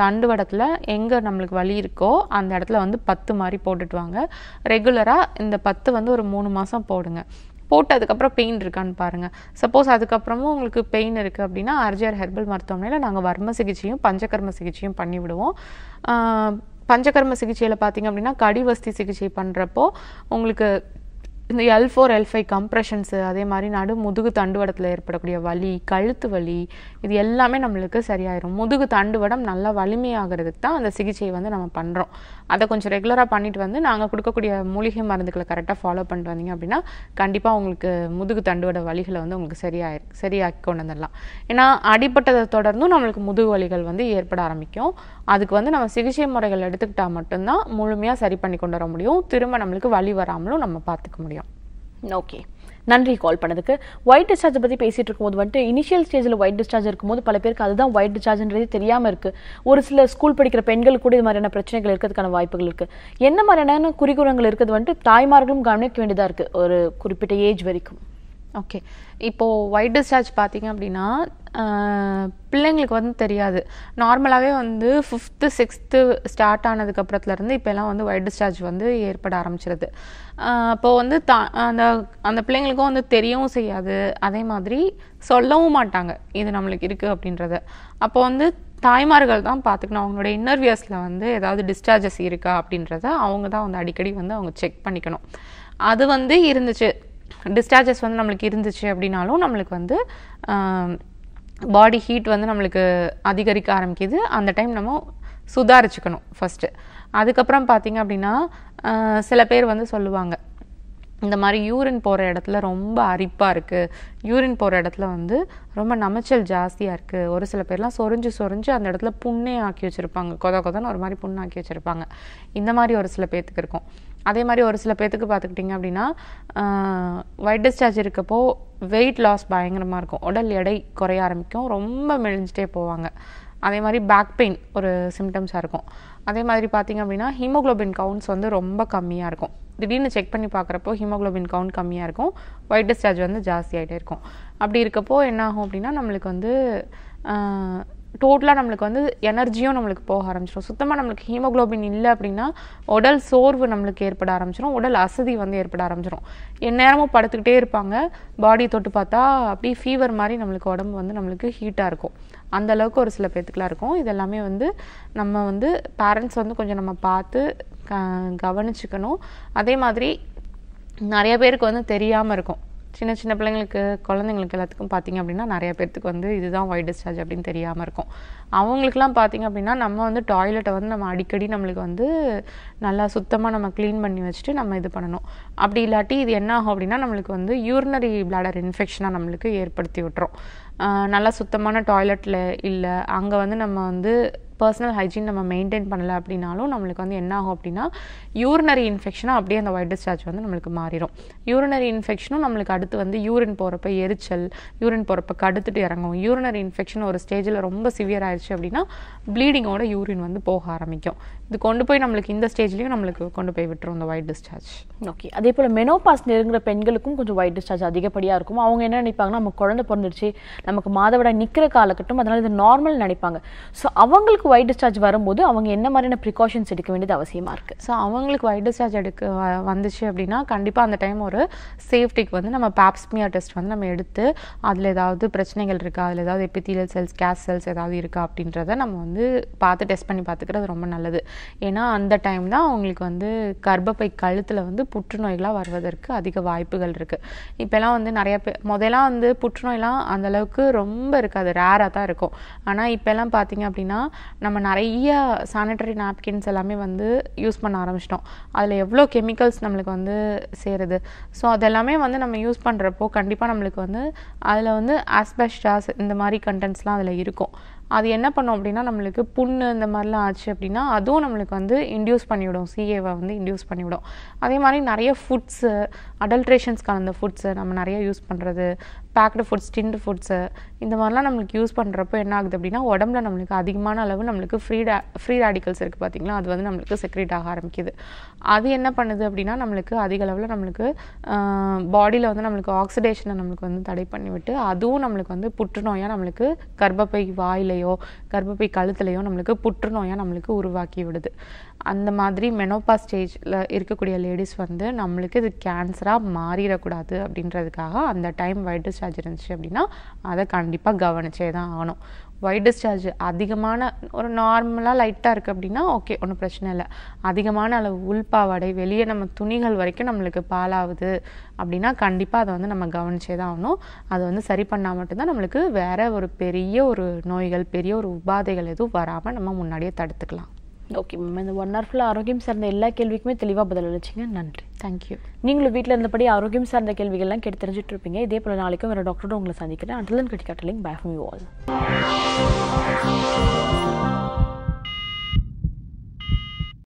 தண்டு வடத்தில் எங்கே நம்மளுக்கு வலி இருக்கோ அந்த இடத்துல வந்து பத்து மாதிரி போட்டுட்டுவாங்க ரெகுலராக இந்த பத்து வந்து ஒரு மூணு மாதம் போடுங்க போட்டு அதுக்கப்புறம் பெயின் இருக்கான்னு பாருங்கள் சப்போஸ் அதுக்கப்புறமும் உங்களுக்கு பெயின் இருக்குது அப்படின்னா அர்ஜர் ஹெர்பல் மருத்துவமனையில் நாங்கள் வர்ம சிகிச்சையும் பஞ்சகர்ம சிகிச்சையும் பண்ணிவிடுவோம் பஞ்சகர்ம சிகிச்சையில் பார்த்தீங்க அப்படின்னா கடிவஸ்தி சிகிச்சை பண்ணுறப்போ உங்களுக்கு இந்த எல் ஃபோர் எல் ஃபைவ் கம்ப்ரெஷன்ஸு அதே மாதிரி நடு முதுகு தண்டுவடத்தில் ஏற்படக்கூடிய வலி கழுத்து வலி இது எல்லாமே நம்மளுக்கு சரியாயிரும் முதுகு தண்டுவடம் நல்லா வலிமையாகிறதுக்கு தான் அந்த சிகிச்சையை வந்து நம்ம பண்ணுறோம் அதை கொஞ்சம் ரெகுலராக பண்ணிட்டு வந்து நாங்கள் கொடுக்கக்கூடிய மூலிகை மருந்துகளை கரெக்டாக ஃபாலோ பண்ணிட்டு வந்தீங்க அப்படின்னா கண்டிப்பாக உங்களுக்கு முதுகு தண்டுவட வலிகளை வந்து உங்களுக்கு சரியாயிரு சரியாக்கி கொண்டு வந்துடலாம் ஏன்னா அடிப்பட்டதை தொடர்ந்தும் நம்மளுக்கு முதுகு வலிகள் வந்து ஏற்பட ஆரம்பிக்கும் அதுக்கு வந்து நம்ம சிகிச்சை முறைகள் எடுத்துக்கிட்டால் மட்டும்தான் முழுமையாக சரி பண்ணி கொண்டு வர முடியும் திரும்ப நம்மளுக்கு வழி வராமலும் நம்ம பார்த்துக்க முடியும் ஓகே நன்றி கால் பண்ணதுக்கு ஒயிட் டிஸ்சார்ஜ் பற்றி பேசிகிட்டு இருக்கும்போது வந்துட்டு இனிஷியல் ஸ்டேஜில் ஒயிட் டிஸ்சார்ஜ் இருக்கும்போது பல பேருக்கு அதுதான் ஒயிட் டிஸ்சார்ஜ்ன்றது தெரியாமல் இருக்குது ஒரு சில ஸ்கூல் படிக்கிற பெண்கள் கூட இது மாதிரியான பிரச்சனைகள் இருக்கிறதுக்கான வாய்ப்புகள் இருக்குது என்ன மாதிரியான குறிகுறங்கள் இருக்கிறது வந்துட்டு தாய்மார்களும் கவனிக்க வேண்டியதாக இருக்குது ஒரு குறிப்பிட்ட ஏஜ் வரைக்கும் ஓகே இப்போது ஒயிட் டிஸ்சார்ஜ் பார்த்தீங்க அப்படின்னா பிள்ளைங்களுக்கு வந்து தெரியாது நார்மலாகவே வந்து ஃபிஃப்த்து சிக்ஸ்த்து ஸ்டார்ட் ஆனதுக்கப்புறத்துலேருந்து இப்போலாம் வந்து ஒயிட் டிஸ்சார்ஜ் வந்து ஏற்பட ஆரம்பிச்சிருது அப்போது வந்து த அந்த அந்த பிள்ளைங்களுக்கும் வந்து தெரியவும் செய்யாது அதே மாதிரி சொல்லவும் மாட்டாங்க இது நம்மளுக்கு இருக்குது அப்படின்றத அப்போ வந்து தாய்மார்கள் தான் பார்த்துக்கணும் அவங்களோட இன்னர்வியர்ஸில் வந்து ஏதாவது டிஸ்சார்ஜஸ் இருக்கா அப்படின்றத அவங்க தான் வந்து அடிக்கடி வந்து அவங்க செக் பண்ணிக்கணும் அது வந்து இருந்துச்சு டிஸ்சார்ஜஸ் வந்து நம்மளுக்கு இருந்துச்சு அப்படின்னாலும் நம்மளுக்கு வந்து பாடி ஹீட் வந்து நம்மளுக்கு அதிகரிக்க ஆரம்பிக்குது அந்த டைம் நம்ம சுதாரிச்சுக்கணும் ஃபஸ்ட்டு அதுக்கப்புறம் பார்த்திங்க அப்படின்னா சில பேர் வந்து சொல்லுவாங்க இந்த மாதிரி யூரின் போகிற இடத்துல ரொம்ப அரிப்பாக இருக்குது யூரின் போகிற இடத்துல வந்து ரொம்ப நமைச்சல் ஜாஸ்தியாக இருக்குது ஒரு சில பேர்லாம் சொரிஞ்சு சொரிஞ்சு அந்த இடத்துல புண்ணே ஆக்கி வச்சுருப்பாங்க கொத கொதன்னு ஒரு மாதிரி புண்ணாக்கி வச்சுருப்பாங்க இந்த மாதிரி ஒரு சில பேர்த்துக்கு இருக்கும் அதே மாதிரி ஒரு சில பேர்த்துக்கு பார்த்துக்கிட்டிங்க அப்படின்னா ஒயிட் டிஸ்சார்ஜ் இருக்கப்போ வெயிட் லாஸ் பயங்கரமாக இருக்கும் உடல் எடை குறைய ஆரம்பிக்கும் ரொம்ப மெலிஞ்சிட்டே போவாங்க அதே மாதிரி பேக் பெயின் ஒரு சிம்டம்ஸாக இருக்கும் அதே மாதிரி பார்த்திங்க அப்படின்னா ஹீமோக்ளோபின் கவுண்ட்ஸ் வந்து ரொம்ப கம்மியாக இருக்கும் திடீர்னு செக் பண்ணி பார்க்குறப்போ ஹீமோக்ளோபின் கவுண்ட் கம்மியாக இருக்கும் ஒயிட் டிஸ்சார்ஜ் வந்து ஜாஸ்தியாகிட்டே இருக்கும் அப்படி இருக்கப்போ என்ன ஆகும் அப்படின்னா நம்மளுக்கு வந்து டோட்டலாக நம்மளுக்கு வந்து எனர்ஜியும் நம்மளுக்கு போக ஆரம்பிச்சிடும் சுத்தமாக நம்மளுக்கு ஹீமோக்ளோபின் இல்லை அப்படின்னா உடல் சோர்வு நம்மளுக்கு ஏற்பட ஆரம்பிச்சிடும் உடல் அசதி வந்து ஏற்பட ஆரம்பிச்சிடும் எந்நேரமும் படுத்துக்கிட்டே இருப்பாங்க பாடி தொட்டு பார்த்தா அப்படியே ஃபீவர் மாதிரி நம்மளுக்கு உடம்பு வந்து நம்மளுக்கு ஹீட்டாக இருக்கும் அந்த அளவுக்கு ஒரு சில பேத்துக்கெலாம் இருக்கும் இதெல்லாமே வந்து நம்ம வந்து பேரண்ட்ஸ் வந்து கொஞ்சம் நம்ம பார்த்து கவனிச்சுக்கணும் அதே மாதிரி நிறைய பேருக்கு வந்து தெரியாமல் இருக்கும் சின்ன சின்ன பிள்ளைங்களுக்கு குழந்தைங்களுக்கு எல்லாத்துக்கும் பார்த்திங்க அப்படின்னா நிறைய பேர்த்துக்கு வந்து இதுதான் ஒயிட் டிஸ்சார்ஜ் அப்படின்னு தெரியாமல் இருக்கும் அவங்களுக்குலாம் பார்த்திங்க அப்படின்னா நம்ம வந்து டாய்லெட்டை வந்து நம்ம அடிக்கடி நம்மளுக்கு வந்து நல்லா சுத்தமாக நம்ம க்ளீன் பண்ணி வச்சுட்டு நம்ம இது பண்ணணும் அப்படி இல்லாட்டி இது என்ன ஆகும் அப்படின்னா நம்மளுக்கு வந்து யூரினரி பிளாடர் இன்ஃபெக்ஷனாக நம்மளுக்கு ஏற்படுத்தி விட்டுறோம் நல்லா சுத்தமான டாய்லெட்டில் இல்லை அங்கே வந்து நம்ம வந்து பர்சனல் ஹைஜீன் நம்ம மெயின்டைன் பண்ணலை அப்படின்னாலும் நம்மளுக்கு வந்து என்ன ஆகும் அப்படின்னா யூரினரி இன்ஃபெக்ஷனாக அப்படியே அந்த ஒயிட் டிஸ்சார்ஜ் வந்து நம்மளுக்கு மாறிடும் யூரினரி இன்ஃபெக்ஷனும் நம்மளுக்கு அடுத்து வந்து யூரின் போகிறப்ப எரிச்சல் யூரின் போகிறப்ப கடுத்துட்டு இறங்கும் யூரினரி இன்ஃபெக்ஷன் ஒரு ஸ்டேஜில் ரொம்ப சிவியர் ஆயிடுச்சு அப்படின்னா ப்ளீடிங்கோட யூரின் வந்து போக ஆரம்பிக்கும் இது கொண்டு போய் நம்மளுக்கு இந்த ஸ்டேஜ்லேயும் நம்மளுக்கு கொண்டு போய் விட்டுரும் இந்த ஒயிட் டிஸ்சார்ஜ் ஓகே அதே போல் மெனோபாஸ் நெருங்குற பெண்களுக்கும் கொஞ்சம் ஒயிட் டிஸ்சார்ஜ் அதிகப்படியாக இருக்கும் அவங்க என்ன நினைப்பாங்கன்னா நம்ம குழந்தை பிறந்துடுச்சு நமக்கு மாதவிட நிற்கிற காலகட்டம் அதனால் இது நார்மல் நினைப்பாங்க ஸோ அவங்களுக்கு அவங்களுக்கு ஒயிட் டிஸ்சார்ஜ் வரும்போது அவங்க என்ன மாதிரியான ப்ரிகாஷன்ஸ் எடுக்க வேண்டியது அவசியமாக இருக்குது ஸோ அவங்களுக்கு ஒயிட் டிஸ்சார்ஜ் எடுக்க வந்துச்சு அப்படின்னா கண்டிப்பாக அந்த டைம் ஒரு சேஃப்டிக்கு வந்து நம்ம பேப்ஸ்மியா டெஸ்ட் வந்து நம்ம எடுத்து அதில் ஏதாவது பிரச்சனைகள் இருக்கா அதில் ஏதாவது எப்பித்தீரியல் செல்ஸ் கேஸ் செல்ஸ் ஏதாவது இருக்கா அப்படின்றத நம்ம வந்து பார்த்து டெஸ்ட் பண்ணி பார்த்துக்கிறது ரொம்ப நல்லது ஏன்னா அந்த டைம் தான் அவங்களுக்கு வந்து கர்ப்பப்பை கழுத்தில் வந்து புற்றுநோய்களாக வருவதற்கு அதிக வாய்ப்புகள் இருக்குது இப்போலாம் வந்து நிறையா பேர் முதலாம் வந்து புற்றுநோயெலாம் அந்தளவுக்கு ரொம்ப இருக்காது ரேராக தான் இருக்கும் ஆனால் இப்போல்லாம் பார்த்தீங்க அப்படின்னா நம்ம நிறைய சானிடரி நாப்கின்ஸ் எல்லாமே வந்து யூஸ் பண்ண ஆரம்பிச்சிட்டோம் அதில் எவ்வளோ கெமிக்கல்ஸ் நம்மளுக்கு வந்து சேருது ஸோ அதெல்லாமே வந்து நம்ம யூஸ் பண்ணுறப்போ கண்டிப்பாக நம்மளுக்கு வந்து அதில் வந்து ஆஸ்பெஸ்டாஸ் இந்த மாதிரி கண்டென்ட்ஸ்லாம் அதில் இருக்கும் அது என்ன பண்ணோம் அப்படின்னா நம்மளுக்கு புண்ணு இந்த மாதிரிலாம் ஆச்சு அப்படின்னா அதுவும் நம்மளுக்கு வந்து இன்டியூஸ் பண்ணிவிடும் சிஏவை வந்து இன்டியூஸ் பண்ணிவிடும் அதே மாதிரி நிறைய ஃபுட்ஸு அடல்ட்ரேஷன்ஸ் கலந்த ஃபுட்ஸு நம்ம நிறைய யூஸ் பண்ணுறது பேக்டு ஃபுட்ஸ் டின்டு ஃபுட்ஸு இந்த மாதிரிலாம் நம்மளுக்கு யூஸ் பண்ணுறப்போ என்ன ஆகுது அப்படின்னா உடம்புல நம்மளுக்கு அதிகமான அளவு நம்மளுக்கு ஃப்ரீடா ஃப்ரீ ரேடிக்கல்ஸ் இருக்குது பார்த்திங்களா அது வந்து நம்மளுக்கு செக்ரேட் ஆக ஆரம்பிக்குது அது என்ன பண்ணுது அப்படின்னா நம்மளுக்கு அதிக அளவில் நம்மளுக்கு பாடியில் வந்து நம்மளுக்கு ஆக்சிடேஷனை நம்மளுக்கு வந்து தடை பண்ணிவிட்டு அதுவும் நம்மளுக்கு வந்து புற்றுநோயாக நம்மளுக்கு கர்ப்பப்பை வாயிலையோ கர்ப்பப்பை கழுத்துலையோ நம்மளுக்கு புற்றுநோயாக நம்மளுக்கு உருவாக்கி விடுது அந்த மாதிரி மெனோபா ஸ்டேஜில் இருக்கக்கூடிய லேடிஸ் வந்து நம்மளுக்கு இது கேன்சராக மாறிடக்கூடாது அப்படின்றதுக்காக அந்த டைம் ஒயிட் டிஸ்சார்ஜ் இருந்துச்சு அப்படின்னா அதை கண்டிப்பாக கவனிச்சே தான் ஆகணும் ஒயிட் டிஸ்சார்ஜ் அதிகமான ஒரு நார்மலாக லைட்டாக இருக்குது அப்படின்னா ஓகே ஒன்றும் பிரச்சனை இல்லை அதிகமான அளவு உள்பாவாடை வெளியே நம்ம துணிகள் வரைக்கும் நம்மளுக்கு பாலாகுது அப்படின்னா கண்டிப்பாக அதை வந்து நம்ம கவனிச்சே தான் ஆகணும் அதை வந்து சரி பண்ணால் மட்டும்தான் நம்மளுக்கு வேறு ஒரு பெரிய ஒரு நோய்கள் பெரிய ஒரு உபாதைகள் எதுவும் வராமல் நம்ம முன்னாடியே தடுத்துக்கலாம் ஓகே மேம் இந்த ஒன் ஹவர் ஃபுல்லாக ஆரோக்கியம் சார்ந்த எல்லா கேள்விக்குமே தெளிவாக பதில் அளிச்சிங்க நன்றி தேங்க்யூ நீங்களும் வீட்டில் இருந்தபடி ஆரோக்கியம் சார்ந்த கேள்விகள்லாம் கேட்டு தெரிஞ்சுட்டு இருப்பீங்க இதே போல் நாளைக்கும் வேறு டாக்டரோட உங்களை சந்திக்கிறேன் அட்லன் கிரிட்டிகாட்டலிங் பை ஃப்ரம் யூ ஆல்